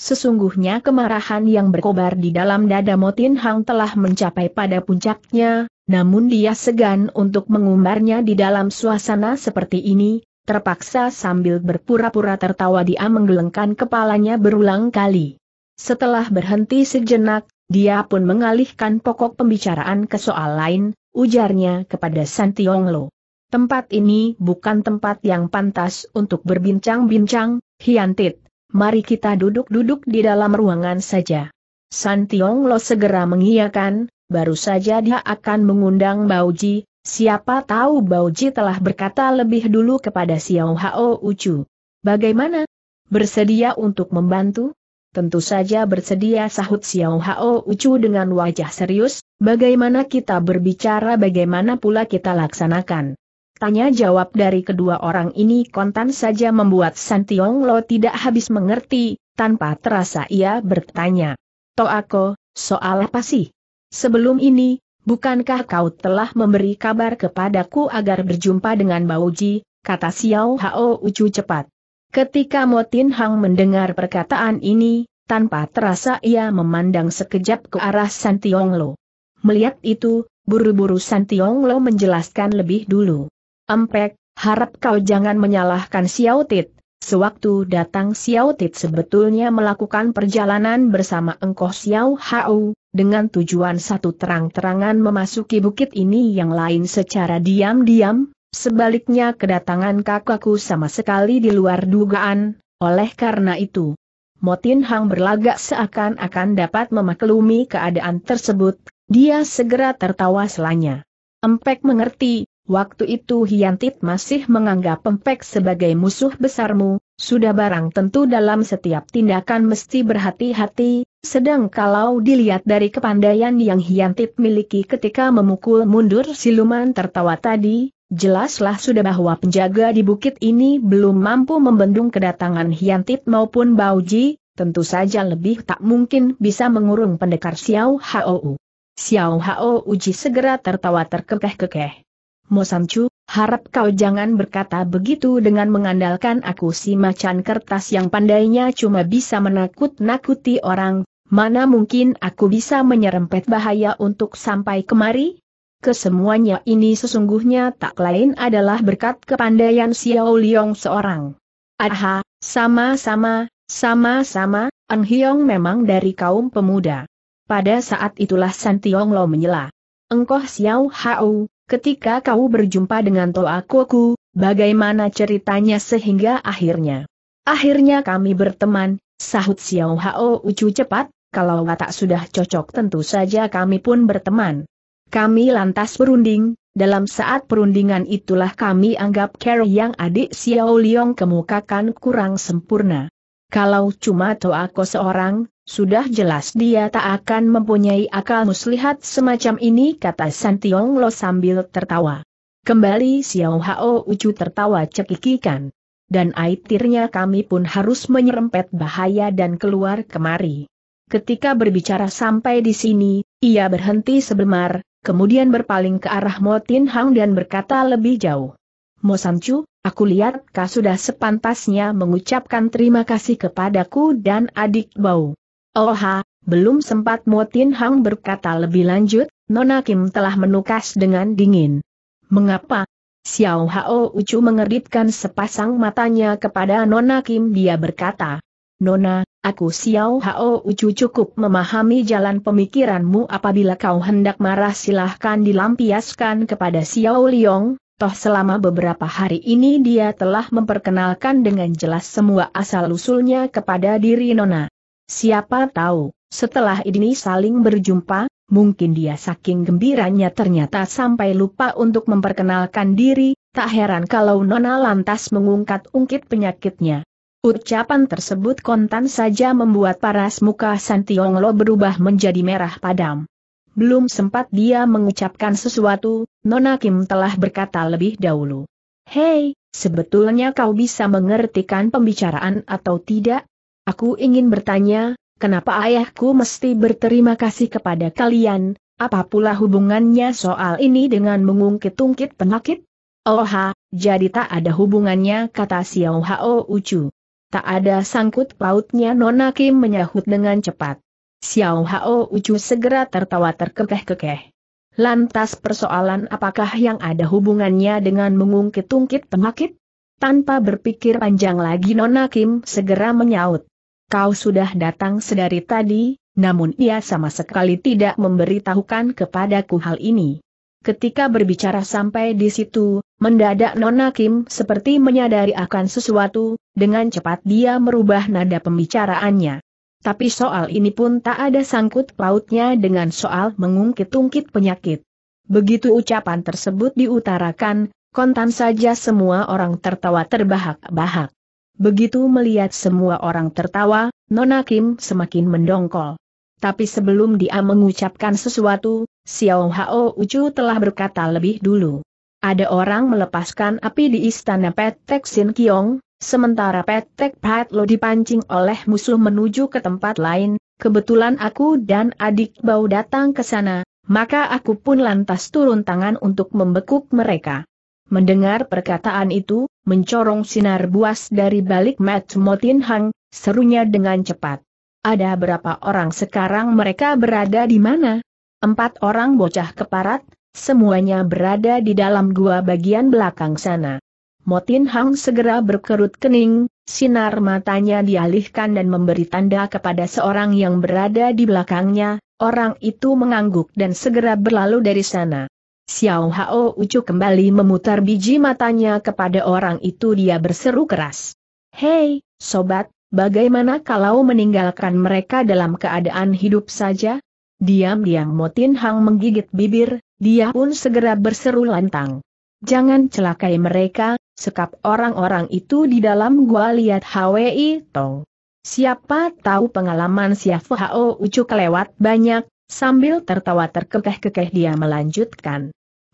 Sesungguhnya kemarahan yang berkobar di dalam dada Motin Hang telah mencapai pada puncaknya, namun dia segan untuk mengumbarnya di dalam suasana seperti ini, terpaksa sambil berpura-pura tertawa dia menggelengkan kepalanya berulang kali. Setelah berhenti sejenak, dia pun mengalihkan pokok pembicaraan ke soal lain, ujarnya kepada San Tiong Lo. Tempat ini bukan tempat yang pantas untuk berbincang-bincang, Hiantit mari kita duduk-duduk di dalam ruangan saja. San Tiong Lo segera mengiyakan, baru saja dia akan mengundang Bauji, siapa tahu Bauji telah berkata lebih dulu kepada Xiao Hao Ucu. Bagaimana? Bersedia untuk membantu? Tentu saja bersedia sahut Xiao Hao Ucu dengan wajah serius, bagaimana kita berbicara bagaimana pula kita laksanakan. Tanya jawab dari kedua orang ini kontan saja membuat San Tiong Lo tidak habis mengerti, tanpa terasa ia bertanya. "To aku, soal apa sih? Sebelum ini, bukankah kau telah memberi kabar kepadaku agar berjumpa dengan Bauji, kata Xiao Hao Ucu cepat. Ketika Motin Hang mendengar perkataan ini, tanpa terasa ia memandang sekejap ke arah San Tiong Lo. Melihat itu, buru-buru San Tiong Lo menjelaskan lebih dulu. Empek, harap kau jangan menyalahkan Xiao Tit. Sewaktu datang Xiao Tit sebetulnya melakukan perjalanan bersama engkau Xiao Hao, dengan tujuan satu terang-terangan memasuki bukit ini yang lain secara diam-diam, sebaliknya kedatangan kakakku sama sekali di luar dugaan, oleh karena itu. Motin Hang berlagak seakan-akan dapat memaklumi keadaan tersebut, dia segera tertawa selanya. Empek mengerti, Waktu itu Hiantit masih menganggap Pempek sebagai musuh besarmu, sudah barang tentu dalam setiap tindakan mesti berhati-hati, sedang kalau dilihat dari kepandaian yang Hiantit miliki ketika memukul mundur siluman tertawa tadi, jelaslah sudah bahwa penjaga di bukit ini belum mampu membendung kedatangan Hiantit maupun Bauji, tentu saja lebih tak mungkin bisa mengurung pendekar Xiao Hou. Xiao Hou Uji segera tertawa terkekeh-kekeh. Mosamcu, harap kau jangan berkata begitu dengan mengandalkan aku si macan kertas yang pandainya cuma bisa menakut-nakuti orang, mana mungkin aku bisa menyerempet bahaya untuk sampai kemari? Kesemuanya ini sesungguhnya tak lain adalah berkat kepandaian Xiao Liong seorang. Aha, sama-sama, sama-sama, Ang Hiong memang dari kaum pemuda. Pada saat itulah San Tiong Lo menyela. Engkoh Xiao Hao, Ketika kau berjumpa dengan Toakoku, bagaimana ceritanya sehingga akhirnya? Akhirnya kami berteman, sahut Xiao Hao Ucu cepat, kalau watak sudah cocok tentu saja kami pun berteman. Kami lantas berunding, dalam saat perundingan itulah kami anggap Carrie yang adik Xiao Liong kemukakan kurang sempurna. Kalau cuma Toako seorang, sudah jelas dia tak akan mempunyai akal muslihat semacam ini kata San Tiong Lo sambil tertawa. Kembali Xiao Hao Ucu tertawa cekikikan. Dan aitirnya kami pun harus menyerempet bahaya dan keluar kemari. Ketika berbicara sampai di sini, ia berhenti sebentar, kemudian berpaling ke arah Motin Hang dan berkata lebih jauh. Mo Samcu, aku lihat kau sudah sepantasnya mengucapkan terima kasih kepadaku dan adik bau. Oh ha, belum sempat Motin Hang berkata lebih lanjut, Nona Kim telah menukas dengan dingin. Mengapa? Xiao Hao Ucu mengeritkan sepasang matanya kepada Nona Kim dia berkata. Nona, aku Xiao Hao Ucu cukup memahami jalan pemikiranmu apabila kau hendak marah silahkan dilampiaskan kepada Xiao Liong, toh selama beberapa hari ini dia telah memperkenalkan dengan jelas semua asal-usulnya kepada diri Nona. Siapa tahu, setelah ini saling berjumpa, mungkin dia saking gembiranya ternyata sampai lupa untuk memperkenalkan diri, tak heran kalau Nona lantas mengungkat-ungkit penyakitnya. Ucapan tersebut kontan saja membuat paras muka Santionglo berubah menjadi merah padam. Belum sempat dia mengucapkan sesuatu, Nona Kim telah berkata lebih dahulu. Hei, sebetulnya kau bisa mengertikan pembicaraan atau tidak? Aku ingin bertanya, kenapa ayahku mesti berterima kasih kepada kalian, apa pula hubungannya soal ini dengan mengungkit-ungkit penakit? Oha, jadi tak ada hubungannya kata Xiao Hao Ucu. Tak ada sangkut pautnya Nona Kim menyahut dengan cepat. Xiao Hao Ucu segera tertawa terkekeh-kekeh. Lantas persoalan apakah yang ada hubungannya dengan mengungkit-ungkit penakit? Tanpa berpikir panjang lagi Nona Kim segera menyaut kau sudah datang sedari tadi, namun ia sama sekali tidak memberitahukan kepadaku hal ini. Ketika berbicara sampai di situ, mendadak Nona Kim seperti menyadari akan sesuatu, dengan cepat dia merubah nada pembicaraannya. Tapi soal ini pun tak ada sangkut pautnya dengan soal mengungkit-ungkit penyakit. Begitu ucapan tersebut diutarakan, kontan saja semua orang tertawa terbahak-bahak. Begitu melihat semua orang tertawa, Nona Kim semakin mendongkol. Tapi sebelum dia mengucapkan sesuatu, Xiao Hao Ucu telah berkata lebih dulu. Ada orang melepaskan api di istana Petek Sin Kiong, sementara Petek Pat Lo dipancing oleh musuh menuju ke tempat lain, kebetulan aku dan adik Bau datang ke sana, maka aku pun lantas turun tangan untuk membekuk mereka. Mendengar perkataan itu, mencorong sinar buas dari balik Mat Motin Hang, serunya dengan cepat. Ada berapa orang sekarang mereka berada di mana? Empat orang bocah keparat, semuanya berada di dalam gua bagian belakang sana. Motin Hang segera berkerut kening, sinar matanya dialihkan dan memberi tanda kepada seorang yang berada di belakangnya, orang itu mengangguk dan segera berlalu dari sana. Xiao Hao Ucu kembali memutar biji matanya kepada orang itu dia berseru keras. Hei, sobat, bagaimana kalau meninggalkan mereka dalam keadaan hidup saja? Diam-diam Motin Hang menggigit bibir, dia pun segera berseru lantang. Jangan celakai mereka, sekap orang-orang itu di dalam gua lihat HWI Tong. Siapa tahu pengalaman Xiao Hao Ucu kelewat banyak, sambil tertawa terkekeh-kekeh dia melanjutkan.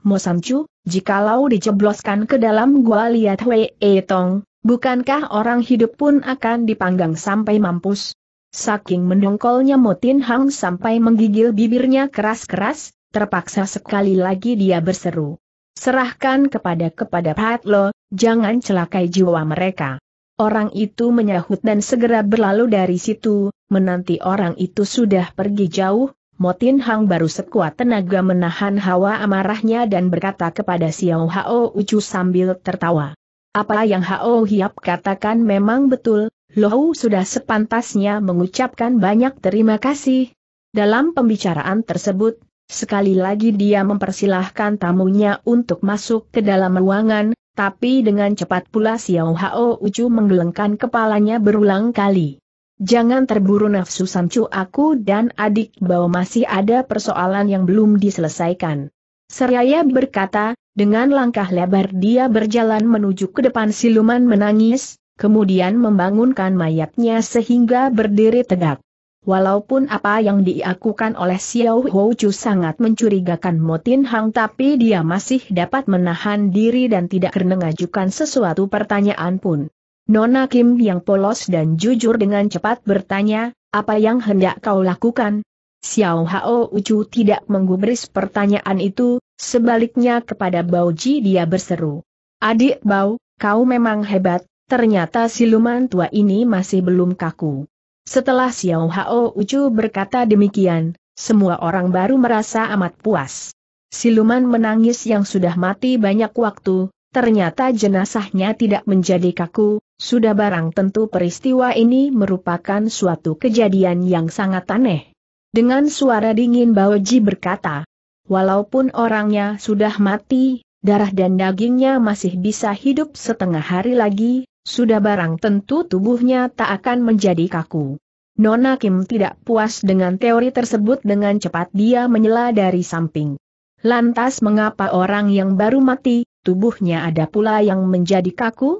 Mosamcu, jikalau dijebloskan ke dalam gua liat Wei e Tong, bukankah orang hidup pun akan dipanggang sampai mampus? Saking mendongkolnya Motin Hang sampai menggigil bibirnya keras-keras, terpaksa sekali lagi dia berseru. Serahkan kepada kepada Pat Lo, jangan celakai jiwa mereka. Orang itu menyahut dan segera berlalu dari situ, menanti orang itu sudah pergi jauh, Motin Hang baru sekuat tenaga menahan hawa amarahnya dan berkata kepada Xiao Hao Ucu sambil tertawa. Apa yang Hao Hiap katakan memang betul, Lohu sudah sepantasnya mengucapkan banyak terima kasih. Dalam pembicaraan tersebut, sekali lagi dia mempersilahkan tamunya untuk masuk ke dalam ruangan, tapi dengan cepat pula Xiao Hao Ucu menggelengkan kepalanya berulang kali. Jangan terburu nafsu Samcu aku dan adik bahwa masih ada persoalan yang belum diselesaikan. Seraya berkata, dengan langkah lebar dia berjalan menuju ke depan siluman menangis, kemudian membangunkan mayatnya sehingga berdiri tegak. Walaupun apa yang diakukan oleh Xiao Hou Chu sangat mencurigakan Motin Hang tapi dia masih dapat menahan diri dan tidak mengajukan sesuatu pertanyaan pun. Nona Kim yang polos dan jujur dengan cepat bertanya, apa yang hendak kau lakukan? Xiao Hao Ucu tidak menggubris pertanyaan itu, sebaliknya kepada Bao Ji dia berseru. Adik Bao, kau memang hebat, ternyata siluman tua ini masih belum kaku. Setelah Xiao Hao Ucu berkata demikian, semua orang baru merasa amat puas. Siluman menangis yang sudah mati banyak waktu, Ternyata jenazahnya tidak menjadi kaku, sudah barang tentu peristiwa ini merupakan suatu kejadian yang sangat aneh. Dengan suara dingin Baoji berkata, walaupun orangnya sudah mati, darah dan dagingnya masih bisa hidup setengah hari lagi, sudah barang tentu tubuhnya tak akan menjadi kaku. Nona Kim tidak puas dengan teori tersebut dengan cepat dia menyela dari samping. Lantas mengapa orang yang baru mati, tubuhnya ada pula yang menjadi kaku?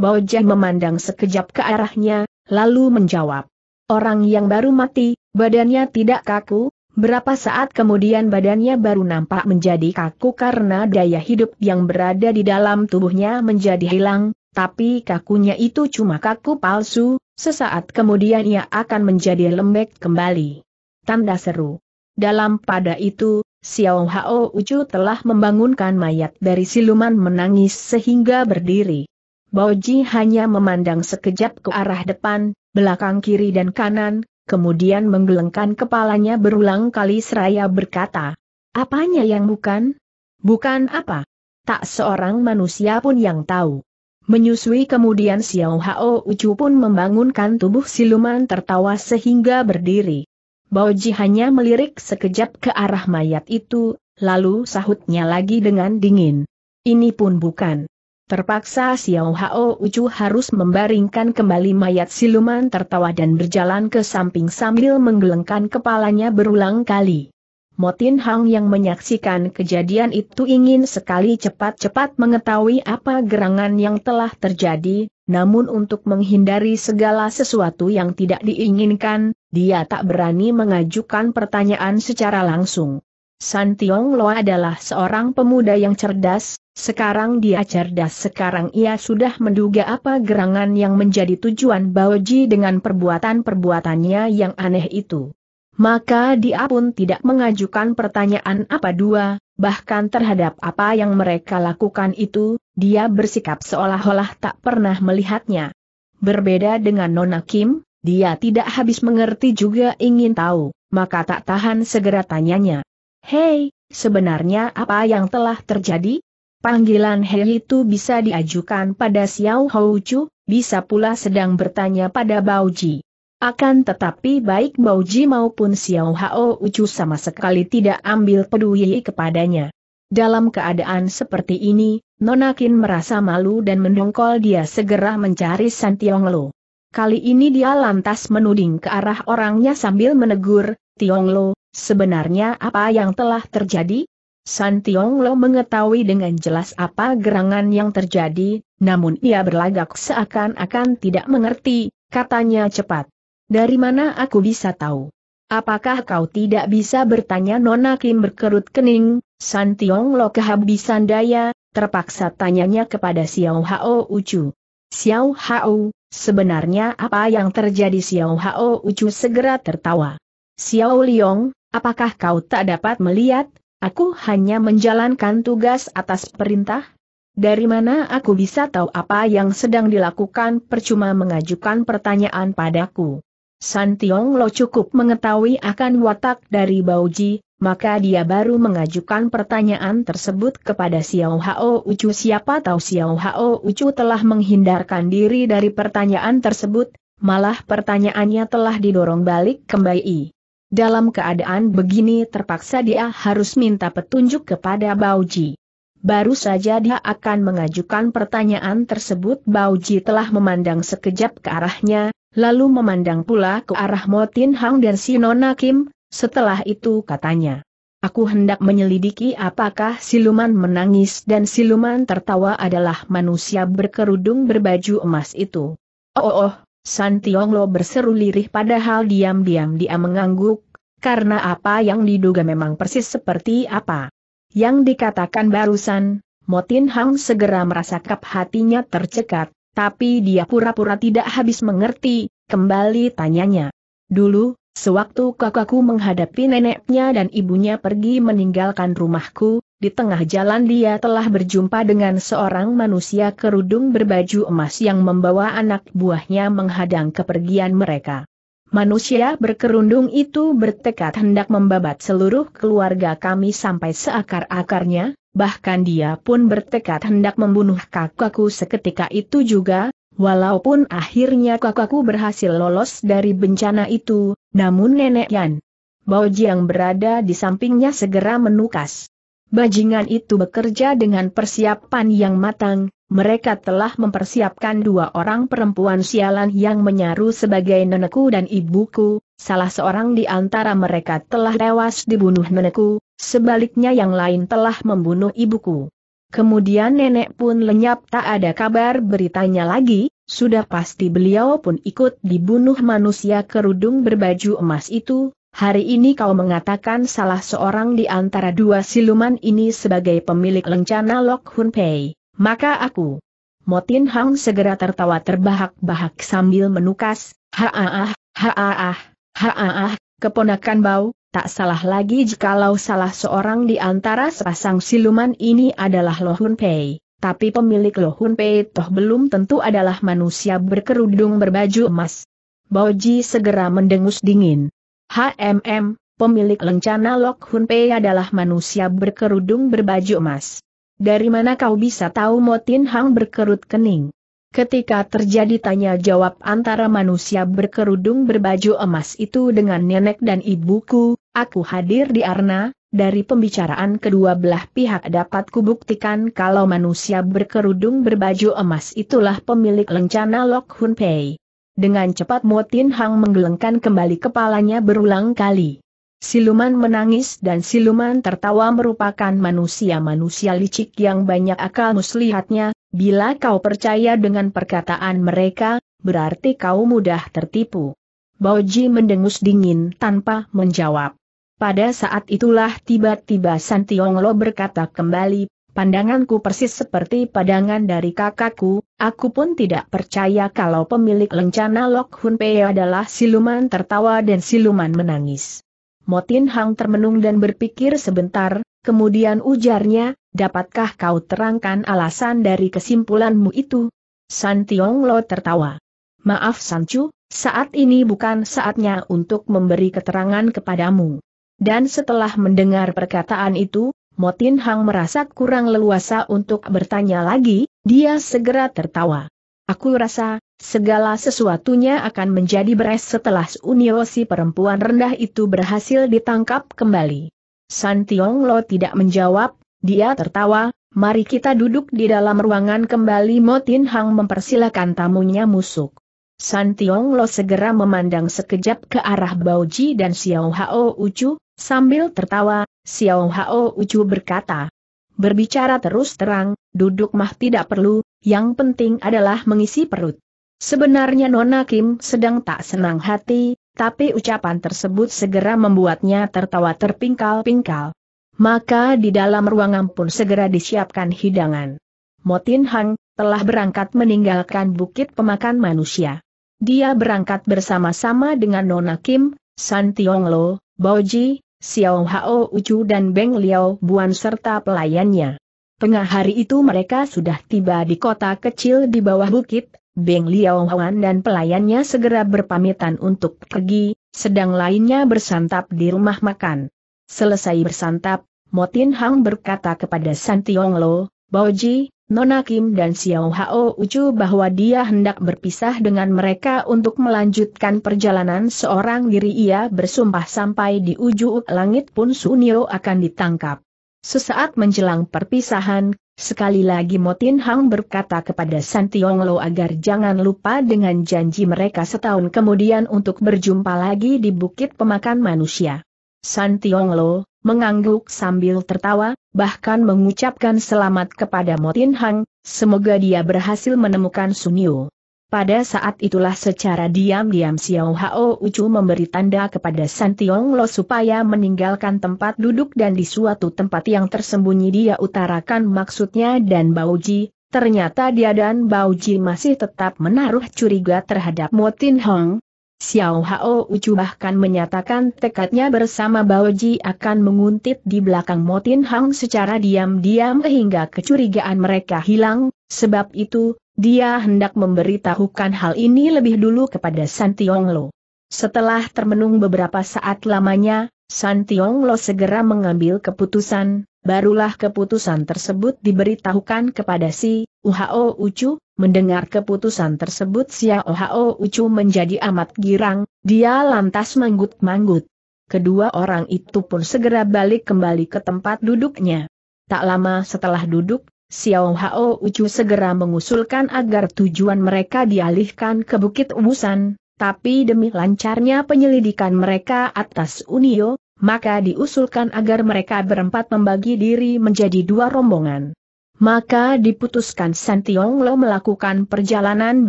Boja memandang sekejap ke arahnya, lalu menjawab. Orang yang baru mati, badannya tidak kaku, berapa saat kemudian badannya baru nampak menjadi kaku karena daya hidup yang berada di dalam tubuhnya menjadi hilang, tapi kakunya itu cuma kaku palsu, sesaat kemudian ia akan menjadi lembek kembali. Tanda seru. Dalam pada itu, Xiao Hao Ucu telah membangunkan mayat dari siluman menangis sehingga berdiri. Boji hanya memandang sekejap ke arah depan, belakang kiri dan kanan, kemudian menggelengkan kepalanya berulang kali seraya berkata, Apanya yang bukan? Bukan apa? Tak seorang manusia pun yang tahu. Menyusui kemudian Xiao Hao Ucu pun membangunkan tubuh siluman tertawa sehingga berdiri. Bao hanya melirik sekejap ke arah mayat itu, lalu sahutnya lagi dengan dingin. Ini pun bukan. Terpaksa Xiao Hao Ucu harus membaringkan kembali mayat siluman tertawa dan berjalan ke samping sambil menggelengkan kepalanya berulang kali. Motin Hang yang menyaksikan kejadian itu ingin sekali cepat-cepat mengetahui apa gerangan yang telah terjadi, namun untuk menghindari segala sesuatu yang tidak diinginkan, dia tak berani mengajukan pertanyaan secara langsung. San Tiong Lo adalah seorang pemuda yang cerdas, sekarang dia cerdas sekarang ia sudah menduga apa gerangan yang menjadi tujuan Baoji dengan perbuatan-perbuatannya yang aneh itu. Maka dia pun tidak mengajukan pertanyaan apa dua, bahkan terhadap apa yang mereka lakukan itu, dia bersikap seolah-olah tak pernah melihatnya. Berbeda dengan Nona Kim, dia tidak habis mengerti juga ingin tahu, maka tak tahan segera tanyanya. Hei, sebenarnya apa yang telah terjadi? Panggilan Hei itu bisa diajukan pada Xiao Houchu, bisa pula sedang bertanya pada Baoji. Akan tetapi baik Baoji maupun Xiao Hao Ucu sama sekali tidak ambil peduli kepadanya. Dalam keadaan seperti ini, Nonakin merasa malu dan mendongkol dia segera mencari Santiong Lo. Kali ini dia lantas menuding ke arah orangnya sambil menegur, Tiong Lo, sebenarnya apa yang telah terjadi? San Tiong Lo mengetahui dengan jelas apa gerangan yang terjadi, namun ia berlagak seakan-akan tidak mengerti, katanya cepat. Dari mana aku bisa tahu? Apakah kau tidak bisa bertanya Nona Kim berkerut kening? San Tiong Lo kehabisan daya, terpaksa tanyanya kepada Xiao Hao Ucu. Xiao Hao, Sebenarnya apa yang terjadi Xiao Hao Ucu segera tertawa. Xiao Liong, apakah kau tak dapat melihat, aku hanya menjalankan tugas atas perintah? Dari mana aku bisa tahu apa yang sedang dilakukan percuma mengajukan pertanyaan padaku? San Tiong Lo cukup mengetahui akan watak dari Bauji, maka dia baru mengajukan pertanyaan tersebut kepada Xiao Hao Ucu siapa tahu Xiao Hao Ucu telah menghindarkan diri dari pertanyaan tersebut, malah pertanyaannya telah didorong balik kembali. Dalam keadaan begini terpaksa dia harus minta petunjuk kepada Bauji. Baru saja dia akan mengajukan pertanyaan tersebut Bauji telah memandang sekejap ke arahnya, lalu memandang pula ke arah Motin Hang dan Sinona Kim, setelah itu katanya, Aku hendak menyelidiki apakah siluman menangis dan siluman tertawa adalah manusia berkerudung berbaju emas itu. Oh, oh, oh San Tionglo berseru lirih padahal diam-diam dia mengangguk, karena apa yang diduga memang persis seperti apa yang dikatakan barusan. Motin Hang segera merasa kap hatinya tercekat, tapi dia pura-pura tidak habis mengerti, kembali tanyanya. Dulu, Sewaktu kakakku menghadapi neneknya dan ibunya pergi meninggalkan rumahku, di tengah jalan dia telah berjumpa dengan seorang manusia kerudung berbaju emas yang membawa anak buahnya menghadang kepergian mereka. Manusia berkerudung itu bertekad hendak membabat seluruh keluarga kami sampai seakar-akarnya, bahkan dia pun bertekad hendak membunuh kakakku seketika itu juga, Walaupun akhirnya kakakku berhasil lolos dari bencana itu, namun nenek Yan, bao yang berada di sampingnya segera menukas. Bajingan itu bekerja dengan persiapan yang matang, mereka telah mempersiapkan dua orang perempuan sialan yang menyaru sebagai nenekku dan ibuku, salah seorang di antara mereka telah tewas dibunuh nenekku, sebaliknya yang lain telah membunuh ibuku. Kemudian nenek pun lenyap tak ada kabar beritanya lagi, sudah pasti beliau pun ikut dibunuh manusia kerudung berbaju emas itu, hari ini kau mengatakan salah seorang di antara dua siluman ini sebagai pemilik lencana Lok Hun Pei, maka aku. Motin Hang segera tertawa terbahak-bahak sambil menukas, haaah, haaah, haaah, keponakan bau, tak salah lagi jikalau salah seorang di antara sepasang siluman ini adalah Lohun Pei. Tapi pemilik Lohun Pei Toh belum tentu adalah manusia berkerudung berbaju emas. Boji segera mendengus dingin. HMM, pemilik lencana Lohun Pei adalah manusia berkerudung berbaju emas. Dari mana kau bisa tahu Motin Hang berkerut kening? Ketika terjadi tanya jawab antara manusia berkerudung berbaju emas itu dengan nenek dan ibuku, aku hadir di Arna, dari pembicaraan kedua belah pihak dapat kubuktikan kalau manusia berkerudung berbaju emas itulah pemilik lencana Lok Hun Pei. Dengan cepat Motin Hang menggelengkan kembali kepalanya berulang kali. Siluman menangis dan siluman tertawa merupakan manusia-manusia licik yang banyak akal muslihatnya, bila kau percaya dengan perkataan mereka, berarti kau mudah tertipu. Boji mendengus dingin tanpa menjawab. Pada saat itulah tiba-tiba San Lo berkata kembali, pandanganku persis seperti pandangan dari kakakku, aku pun tidak percaya kalau pemilik lencana Lok Hun Pei adalah siluman tertawa dan siluman menangis. Motin Hang termenung dan berpikir sebentar, kemudian ujarnya, dapatkah kau terangkan alasan dari kesimpulanmu itu? San Lo tertawa. Maaf Sanchu, saat ini bukan saatnya untuk memberi keterangan kepadamu. Dan setelah mendengar perkataan itu, Motin Hang merasa kurang leluasa untuk bertanya lagi, dia segera tertawa. Aku rasa, segala sesuatunya akan menjadi beres setelah Unio perempuan rendah itu berhasil ditangkap kembali. San Tiong Lo tidak menjawab, dia tertawa, mari kita duduk di dalam ruangan kembali Motin Hang mempersilahkan tamunya musuk. San Tiong Lo segera memandang sekejap ke arah Bao dan Xiao Hao Ucu, Sambil tertawa, Xiao Hao Ucu berkata, Berbicara terus terang, duduk mah tidak perlu, yang penting adalah mengisi perut. Sebenarnya Nona Kim sedang tak senang hati, tapi ucapan tersebut segera membuatnya tertawa terpingkal-pingkal. Maka di dalam ruangan pun segera disiapkan hidangan. Motin Hang telah berangkat meninggalkan bukit pemakan manusia. Dia berangkat bersama-sama dengan Nona Kim, San Tiong Lo, Boji, Xiao Hao Ucu dan Beng Liao Buan serta pelayannya. Tengah hari itu mereka sudah tiba di kota kecil di bawah bukit, Beng Liao Huan dan pelayannya segera berpamitan untuk pergi, sedang lainnya bersantap di rumah makan. Selesai bersantap, Motin Hang berkata kepada San Tiong Lo, Boji, Nona Kim dan Xiao Hao Ucu bahwa dia hendak berpisah dengan mereka untuk melanjutkan perjalanan seorang diri ia bersumpah sampai di ujung langit pun Sunio akan ditangkap. Sesaat menjelang perpisahan, sekali lagi Motin Hang berkata kepada San Tiong Lo agar jangan lupa dengan janji mereka setahun kemudian untuk berjumpa lagi di Bukit Pemakan Manusia. San Tiong Lo, mengangguk sambil tertawa, bahkan mengucapkan selamat kepada Motin Hang, semoga dia berhasil menemukan Sunio. Pada saat itulah secara diam-diam Xiao Hao Ucu memberi tanda kepada San Tiong Lo supaya meninggalkan tempat duduk dan di suatu tempat yang tersembunyi dia utarakan maksudnya dan Bauji, ternyata dia dan Bauji masih tetap menaruh curiga terhadap Motin Hong, Xiao Hao Ucu bahkan menyatakan tekadnya bersama Baoji akan menguntit di belakang Motin Hang secara diam-diam hingga kecurigaan mereka hilang, sebab itu, dia hendak memberitahukan hal ini lebih dulu kepada San Tiong Lo. Setelah termenung beberapa saat lamanya, San Tiong Lo segera mengambil keputusan, barulah keputusan tersebut diberitahukan kepada si Uhao Ucu, mendengar keputusan tersebut si Uhao Ucu menjadi amat girang, dia lantas manggut-manggut. Kedua orang itu pun segera balik kembali ke tempat duduknya. Tak lama setelah duduk, Xiao Hao Ucu segera mengusulkan agar tujuan mereka dialihkan ke Bukit Ubusan, tapi demi lancarnya penyelidikan mereka atas Unio, maka diusulkan agar mereka berempat membagi diri menjadi dua rombongan. Maka diputuskan San Lo melakukan perjalanan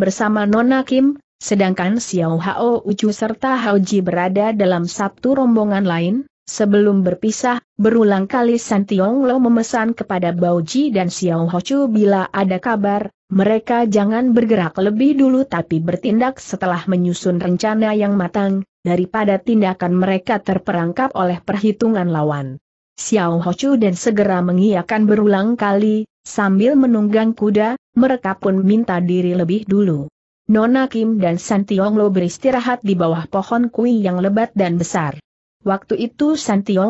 bersama Nona Kim, sedangkan Xiao Hao Ucu serta Hao Ji berada dalam satu rombongan lain. Sebelum berpisah, berulang kali San Lo memesan kepada Bao Ji dan Xiao Chu bila ada kabar, mereka jangan bergerak lebih dulu tapi bertindak setelah menyusun rencana yang matang, daripada tindakan mereka terperangkap oleh perhitungan lawan. Xiao Hocu dan segera mengiakan berulang kali, sambil menunggang kuda, mereka pun minta diri lebih dulu. Nona Kim dan Lo beristirahat di bawah pohon kui yang lebat dan besar. Waktu itu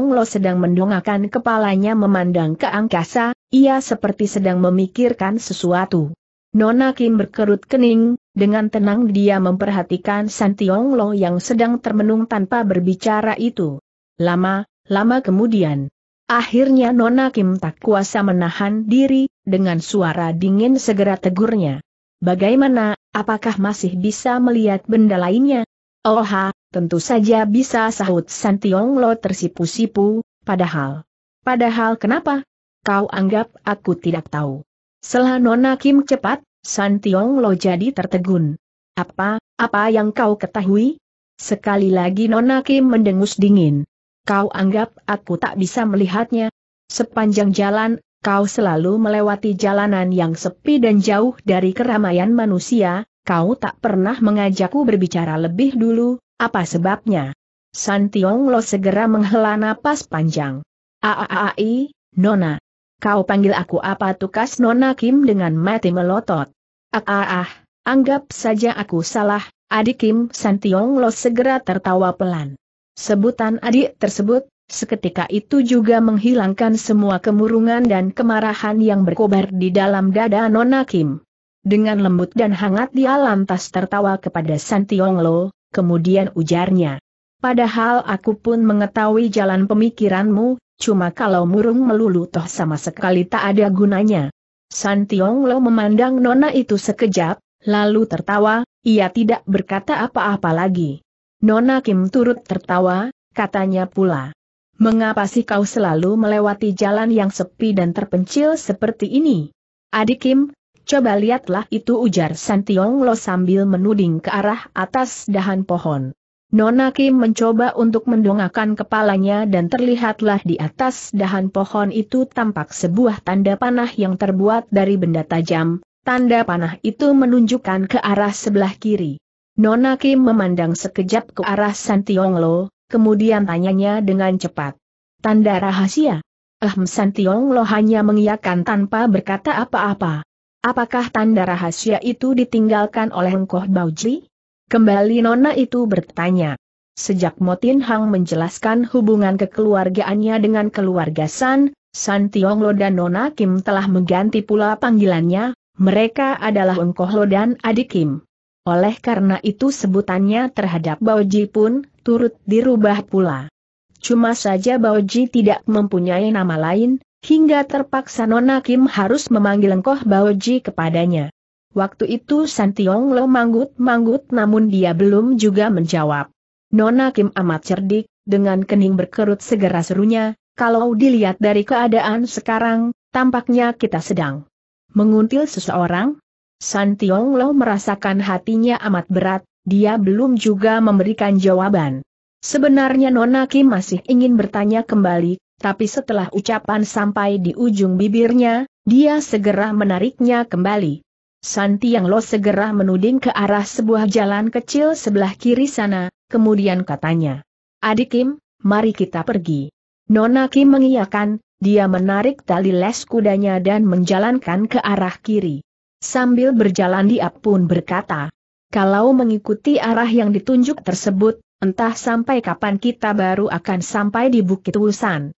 Lo sedang mendongakkan kepalanya memandang ke angkasa, ia seperti sedang memikirkan sesuatu. Nona Kim berkerut kening, dengan tenang dia memperhatikan San Tiong Lo yang sedang termenung tanpa berbicara itu. Lama, lama kemudian. Akhirnya Nona Kim tak kuasa menahan diri, dengan suara dingin segera tegurnya. Bagaimana, apakah masih bisa melihat benda lainnya? Oha, oh tentu saja bisa sahut San Tiong Lo tersipu-sipu, padahal. Padahal kenapa? Kau anggap aku tidak tahu. Selah Nona Kim cepat, San Tiong Lo jadi tertegun. Apa, apa yang kau ketahui? Sekali lagi Nona Kim mendengus dingin. Kau anggap aku tak bisa melihatnya? Sepanjang jalan, kau selalu melewati jalanan yang sepi dan jauh dari keramaian manusia, kau tak pernah mengajakku berbicara lebih dulu, apa sebabnya? San Tiong Lo segera menghela napas panjang. Aaai, Nona, Kau panggil aku apa tukas Nona Kim dengan mati melotot. Ah ah ah, anggap saja aku salah, adik Kim Santiong Lo segera tertawa pelan. Sebutan adik tersebut, seketika itu juga menghilangkan semua kemurungan dan kemarahan yang berkobar di dalam dada Nona Kim. Dengan lembut dan hangat dia lantas tertawa kepada Santiong Lo, kemudian ujarnya. Padahal aku pun mengetahui jalan pemikiranmu, Cuma kalau murung melulu toh sama sekali tak ada gunanya. San Tiong Lo memandang nona itu sekejap, lalu tertawa, ia tidak berkata apa-apa lagi. Nona Kim turut tertawa, katanya pula. Mengapa sih kau selalu melewati jalan yang sepi dan terpencil seperti ini? Adik Kim, coba lihatlah itu ujar San Tiong Lo sambil menuding ke arah atas dahan pohon. Nona Kim mencoba untuk mendongakkan kepalanya dan terlihatlah di atas dahan pohon itu tampak sebuah tanda panah yang terbuat dari benda tajam, tanda panah itu menunjukkan ke arah sebelah kiri. Nona Kim memandang sekejap ke arah San Lo, kemudian tanyanya dengan cepat. Tanda rahasia? Ahm San Lo hanya mengiyakan tanpa berkata apa-apa. Apakah tanda rahasia itu ditinggalkan oleh Engkoh Bauji? Kembali nona itu bertanya. Sejak Motin Hang menjelaskan hubungan kekeluargaannya dengan keluarga San, San Tiong dan Nona Kim telah mengganti pula panggilannya, mereka adalah Engkoh Lo dan Adik Kim. Oleh karena itu sebutannya terhadap Baoji pun turut dirubah pula. Cuma saja Baoji tidak mempunyai nama lain, hingga terpaksa Nona Kim harus memanggil Engkoh Baoji kepadanya. Waktu itu Tiong Lo manggut-manggut namun dia belum juga menjawab. Nona Kim amat cerdik, dengan kening berkerut segera serunya, kalau dilihat dari keadaan sekarang, tampaknya kita sedang menguntil seseorang. Tiong Lo merasakan hatinya amat berat, dia belum juga memberikan jawaban. Sebenarnya Nona Kim masih ingin bertanya kembali, tapi setelah ucapan sampai di ujung bibirnya, dia segera menariknya kembali. Santi Yang Lo segera menuding ke arah sebuah jalan kecil sebelah kiri sana, kemudian katanya. Adik Kim, mari kita pergi. Nona Kim mengiyakan, dia menarik tali les kudanya dan menjalankan ke arah kiri. Sambil berjalan dia pun berkata, kalau mengikuti arah yang ditunjuk tersebut, entah sampai kapan kita baru akan sampai di Bukit Wusan.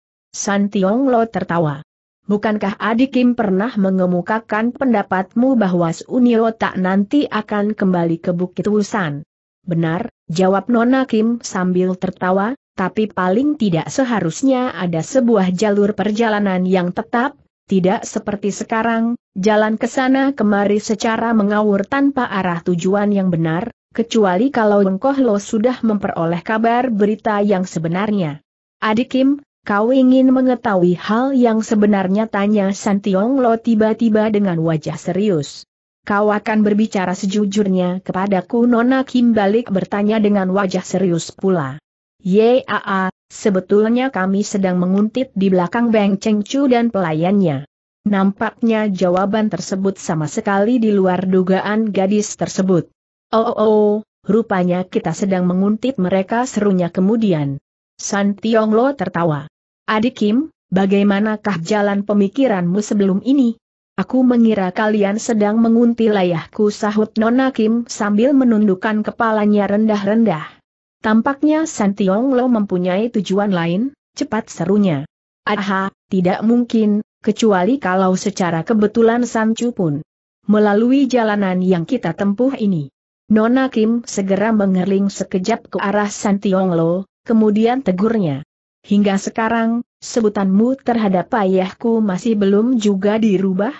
Yong Lo tertawa. Bukankah adik Kim pernah mengemukakan pendapatmu bahwa Sunio tak nanti akan kembali ke Bukit Wusan? Benar, jawab Nona Kim sambil tertawa, tapi paling tidak seharusnya ada sebuah jalur perjalanan yang tetap, tidak seperti sekarang, jalan ke sana kemari secara mengawur tanpa arah tujuan yang benar, kecuali kalau Wengkoh Lo sudah memperoleh kabar berita yang sebenarnya. Adik Kim, Kau ingin mengetahui hal yang sebenarnya tanya Santiong Lo tiba-tiba dengan wajah serius. Kau akan berbicara sejujurnya kepadaku Nona Kim balik bertanya dengan wajah serius pula. Yaa, sebetulnya kami sedang menguntit di belakang Beng Cheng Chu dan pelayannya. Nampaknya jawaban tersebut sama sekali di luar dugaan gadis tersebut. Oh, oh, oh rupanya kita sedang menguntit mereka serunya kemudian. San Tiong Lo tertawa. Adik Kim, bagaimanakah jalan pemikiranmu sebelum ini? Aku mengira kalian sedang mengunti layahku sahut Nona Kim sambil menundukkan kepalanya rendah-rendah. Tampaknya Santiong Lo mempunyai tujuan lain, cepat serunya. Aha, tidak mungkin, kecuali kalau secara kebetulan Sancu pun melalui jalanan yang kita tempuh ini. Nona Kim segera mengerling sekejap ke arah Santiong Lo, kemudian tegurnya. Hingga sekarang, sebutanmu terhadap ayahku masih belum juga dirubah?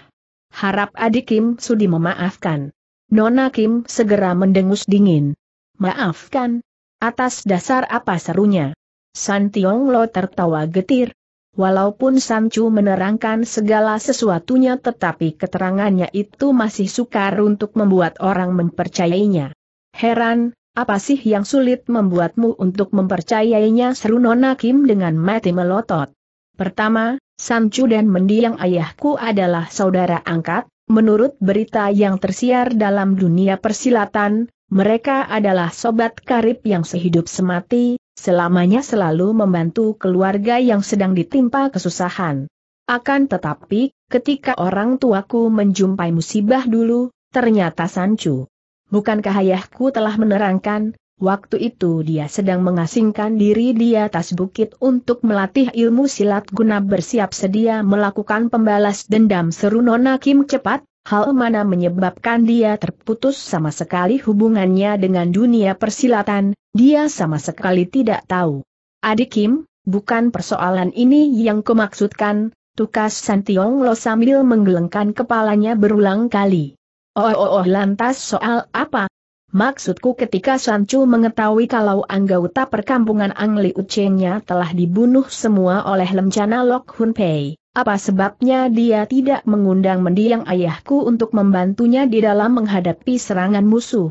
Harap adik Kim Sudi memaafkan. Nona Kim segera mendengus dingin. Maafkan? Atas dasar apa serunya? San Tiong Lo tertawa getir. Walaupun Sancu menerangkan segala sesuatunya tetapi keterangannya itu masih sukar untuk membuat orang mempercayainya. Heran, apa sih yang sulit membuatmu untuk mempercayainya seru Nona Kim dengan mati melotot? Pertama, Sanchu dan mendiang ayahku adalah saudara angkat, menurut berita yang tersiar dalam dunia persilatan, mereka adalah sobat karib yang sehidup semati, selamanya selalu membantu keluarga yang sedang ditimpa kesusahan. Akan tetapi, ketika orang tuaku menjumpai musibah dulu, ternyata Sanchu bukankah ayahku telah menerangkan, waktu itu dia sedang mengasingkan diri di atas bukit untuk melatih ilmu silat guna bersiap sedia melakukan pembalas dendam seru Nona Kim cepat, hal mana menyebabkan dia terputus sama sekali hubungannya dengan dunia persilatan, dia sama sekali tidak tahu. Adik Kim, bukan persoalan ini yang kumaksudkan, tukas Santiong Lo sambil menggelengkan kepalanya berulang kali. Oh, oh, oh lantas soal apa? Maksudku ketika Sancu mengetahui kalau anggota perkampungan Angli Ucengnya telah dibunuh semua oleh lencana Lok Hun Pei, apa sebabnya dia tidak mengundang mendiang ayahku untuk membantunya di dalam menghadapi serangan musuh?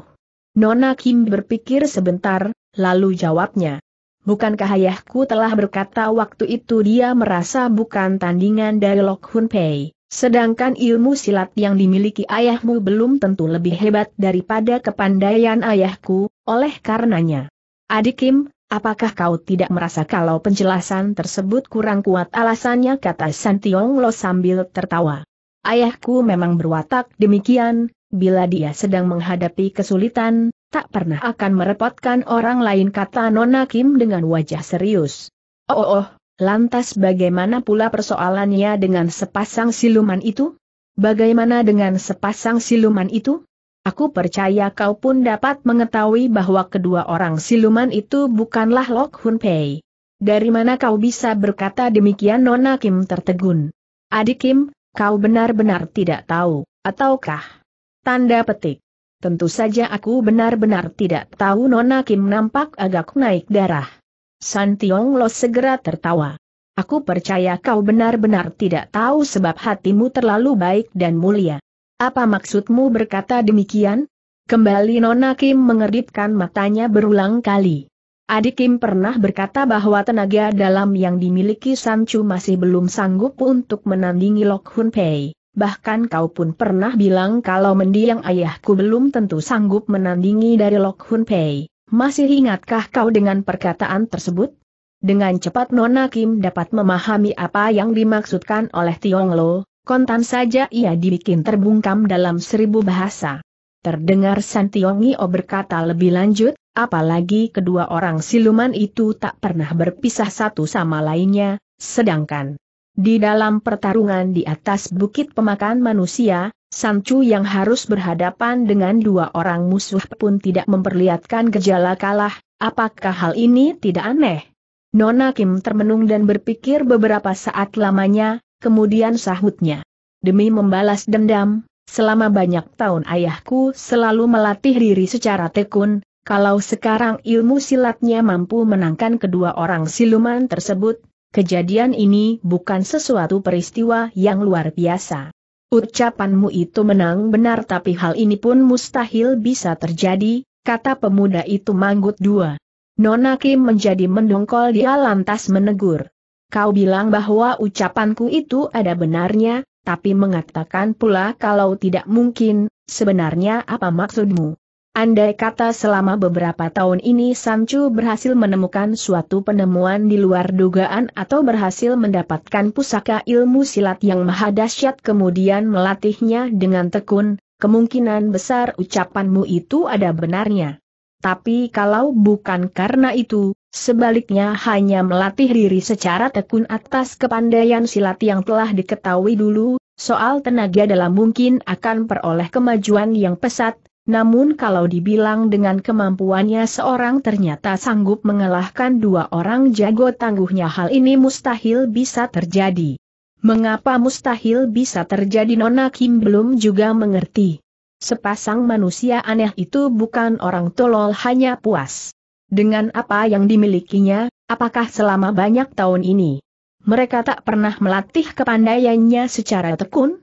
Nona Kim berpikir sebentar, lalu jawabnya. Bukankah ayahku telah berkata waktu itu dia merasa bukan tandingan dari Lok Hun Pei? Sedangkan ilmu silat yang dimiliki ayahmu belum tentu lebih hebat daripada kepandaian ayahku, oleh karenanya. Adik Kim, apakah kau tidak merasa kalau penjelasan tersebut kurang kuat alasannya kata Santiong Lo sambil tertawa. Ayahku memang berwatak demikian, bila dia sedang menghadapi kesulitan, tak pernah akan merepotkan orang lain kata Nona Kim dengan wajah serius. Oh, oh, oh Lantas bagaimana pula persoalannya dengan sepasang siluman itu? Bagaimana dengan sepasang siluman itu? Aku percaya kau pun dapat mengetahui bahwa kedua orang siluman itu bukanlah Lok Hun Pei. Dari mana kau bisa berkata demikian Nona Kim tertegun? Adik Kim, kau benar-benar tidak tahu, ataukah? Tanda petik. Tentu saja aku benar-benar tidak tahu Nona Kim nampak agak naik darah. San Tiong Lo segera tertawa. Aku percaya kau benar-benar tidak tahu sebab hatimu terlalu baik dan mulia. Apa maksudmu berkata demikian? Kembali Nona Kim mengedipkan matanya berulang kali. Adik Kim pernah berkata bahwa tenaga dalam yang dimiliki San Chu masih belum sanggup untuk menandingi Lok Hun Pei. Bahkan kau pun pernah bilang kalau mendiang ayahku belum tentu sanggup menandingi dari Lok Hun Pei. Masih ingatkah kau dengan perkataan tersebut? Dengan cepat Nona Kim dapat memahami apa yang dimaksudkan oleh Tiong Lo, kontan saja ia dibikin terbungkam dalam seribu bahasa. Terdengar San Tiong Io berkata lebih lanjut, apalagi kedua orang siluman itu tak pernah berpisah satu sama lainnya, sedangkan di dalam pertarungan di atas bukit pemakan manusia, Sancu yang harus berhadapan dengan dua orang musuh pun tidak memperlihatkan gejala kalah, apakah hal ini tidak aneh? Nona Kim termenung dan berpikir beberapa saat lamanya, kemudian sahutnya. Demi membalas dendam, selama banyak tahun ayahku selalu melatih diri secara tekun, kalau sekarang ilmu silatnya mampu menangkan kedua orang siluman tersebut, kejadian ini bukan sesuatu peristiwa yang luar biasa. Ucapanmu itu menang benar tapi hal ini pun mustahil bisa terjadi, kata pemuda itu manggut dua. Nona Kim menjadi mendongkol dia lantas menegur. Kau bilang bahwa ucapanku itu ada benarnya, tapi mengatakan pula kalau tidak mungkin, sebenarnya apa maksudmu? Andai kata selama beberapa tahun ini Sancu berhasil menemukan suatu penemuan di luar dugaan atau berhasil mendapatkan pusaka ilmu silat yang maha dahsyat kemudian melatihnya dengan tekun, kemungkinan besar ucapanmu itu ada benarnya. Tapi kalau bukan karena itu, sebaliknya hanya melatih diri secara tekun atas kepandaian silat yang telah diketahui dulu, soal tenaga dalam mungkin akan peroleh kemajuan yang pesat, namun kalau dibilang dengan kemampuannya seorang ternyata sanggup mengalahkan dua orang jago tangguhnya hal ini mustahil bisa terjadi. Mengapa mustahil bisa terjadi Nona Kim belum juga mengerti. Sepasang manusia aneh itu bukan orang tolol hanya puas. Dengan apa yang dimilikinya, apakah selama banyak tahun ini mereka tak pernah melatih kepandaiannya secara tekun?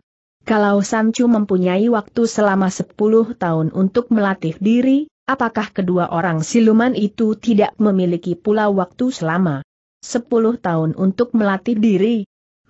Kalau Sancu mempunyai waktu selama 10 tahun untuk melatih diri, apakah kedua orang siluman itu tidak memiliki pula waktu selama 10 tahun untuk melatih diri?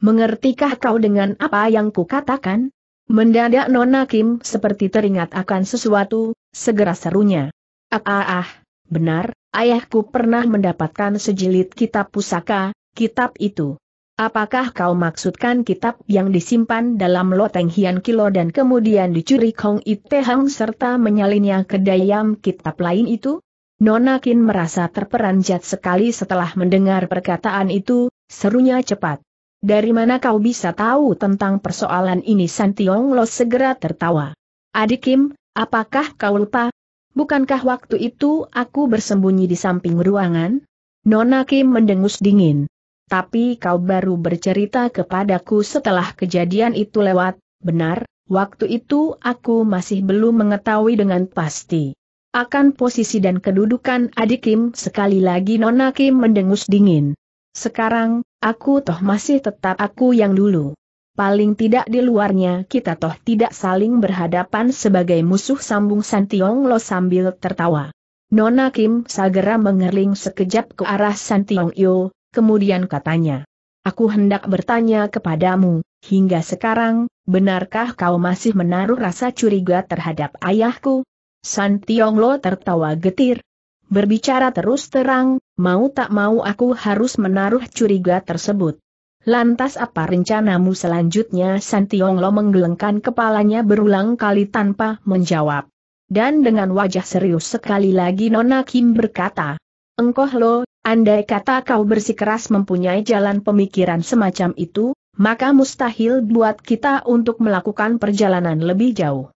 Mengertikah kau dengan apa yang kukatakan? Mendadak Nona Kim seperti teringat akan sesuatu, segera serunya. Ah ah ah, benar, ayahku pernah mendapatkan sejilid kitab pusaka, kitab itu Apakah kau maksudkan kitab yang disimpan dalam loteng Hian Kilo dan kemudian dicuri Kong Hang serta menyalinnya ke dayam kitab lain itu? Nona Kin merasa terperanjat sekali setelah mendengar perkataan itu, serunya cepat. Dari mana kau bisa tahu tentang persoalan ini? Tiong Lo segera tertawa. Adik Kim, apakah kau lupa? Bukankah waktu itu aku bersembunyi di samping ruangan? Nona Kim mendengus dingin tapi kau baru bercerita kepadaku setelah kejadian itu lewat, benar, waktu itu aku masih belum mengetahui dengan pasti. Akan posisi dan kedudukan adik Kim sekali lagi Nona Kim mendengus dingin. Sekarang, aku toh masih tetap aku yang dulu. Paling tidak di luarnya kita toh tidak saling berhadapan sebagai musuh sambung Santiong Lo sambil tertawa. Nona Kim segera mengerling sekejap ke arah Santiong Yo, kemudian katanya. Aku hendak bertanya kepadamu, hingga sekarang, benarkah kau masih menaruh rasa curiga terhadap ayahku? San Tionglo tertawa getir. Berbicara terus terang, mau tak mau aku harus menaruh curiga tersebut. Lantas apa rencanamu selanjutnya San Tionglo menggelengkan kepalanya berulang kali tanpa menjawab. Dan dengan wajah serius sekali lagi Nona Kim berkata, engkoh lo, andai kata kau bersikeras mempunyai jalan pemikiran semacam itu, maka mustahil buat kita untuk melakukan perjalanan lebih jauh.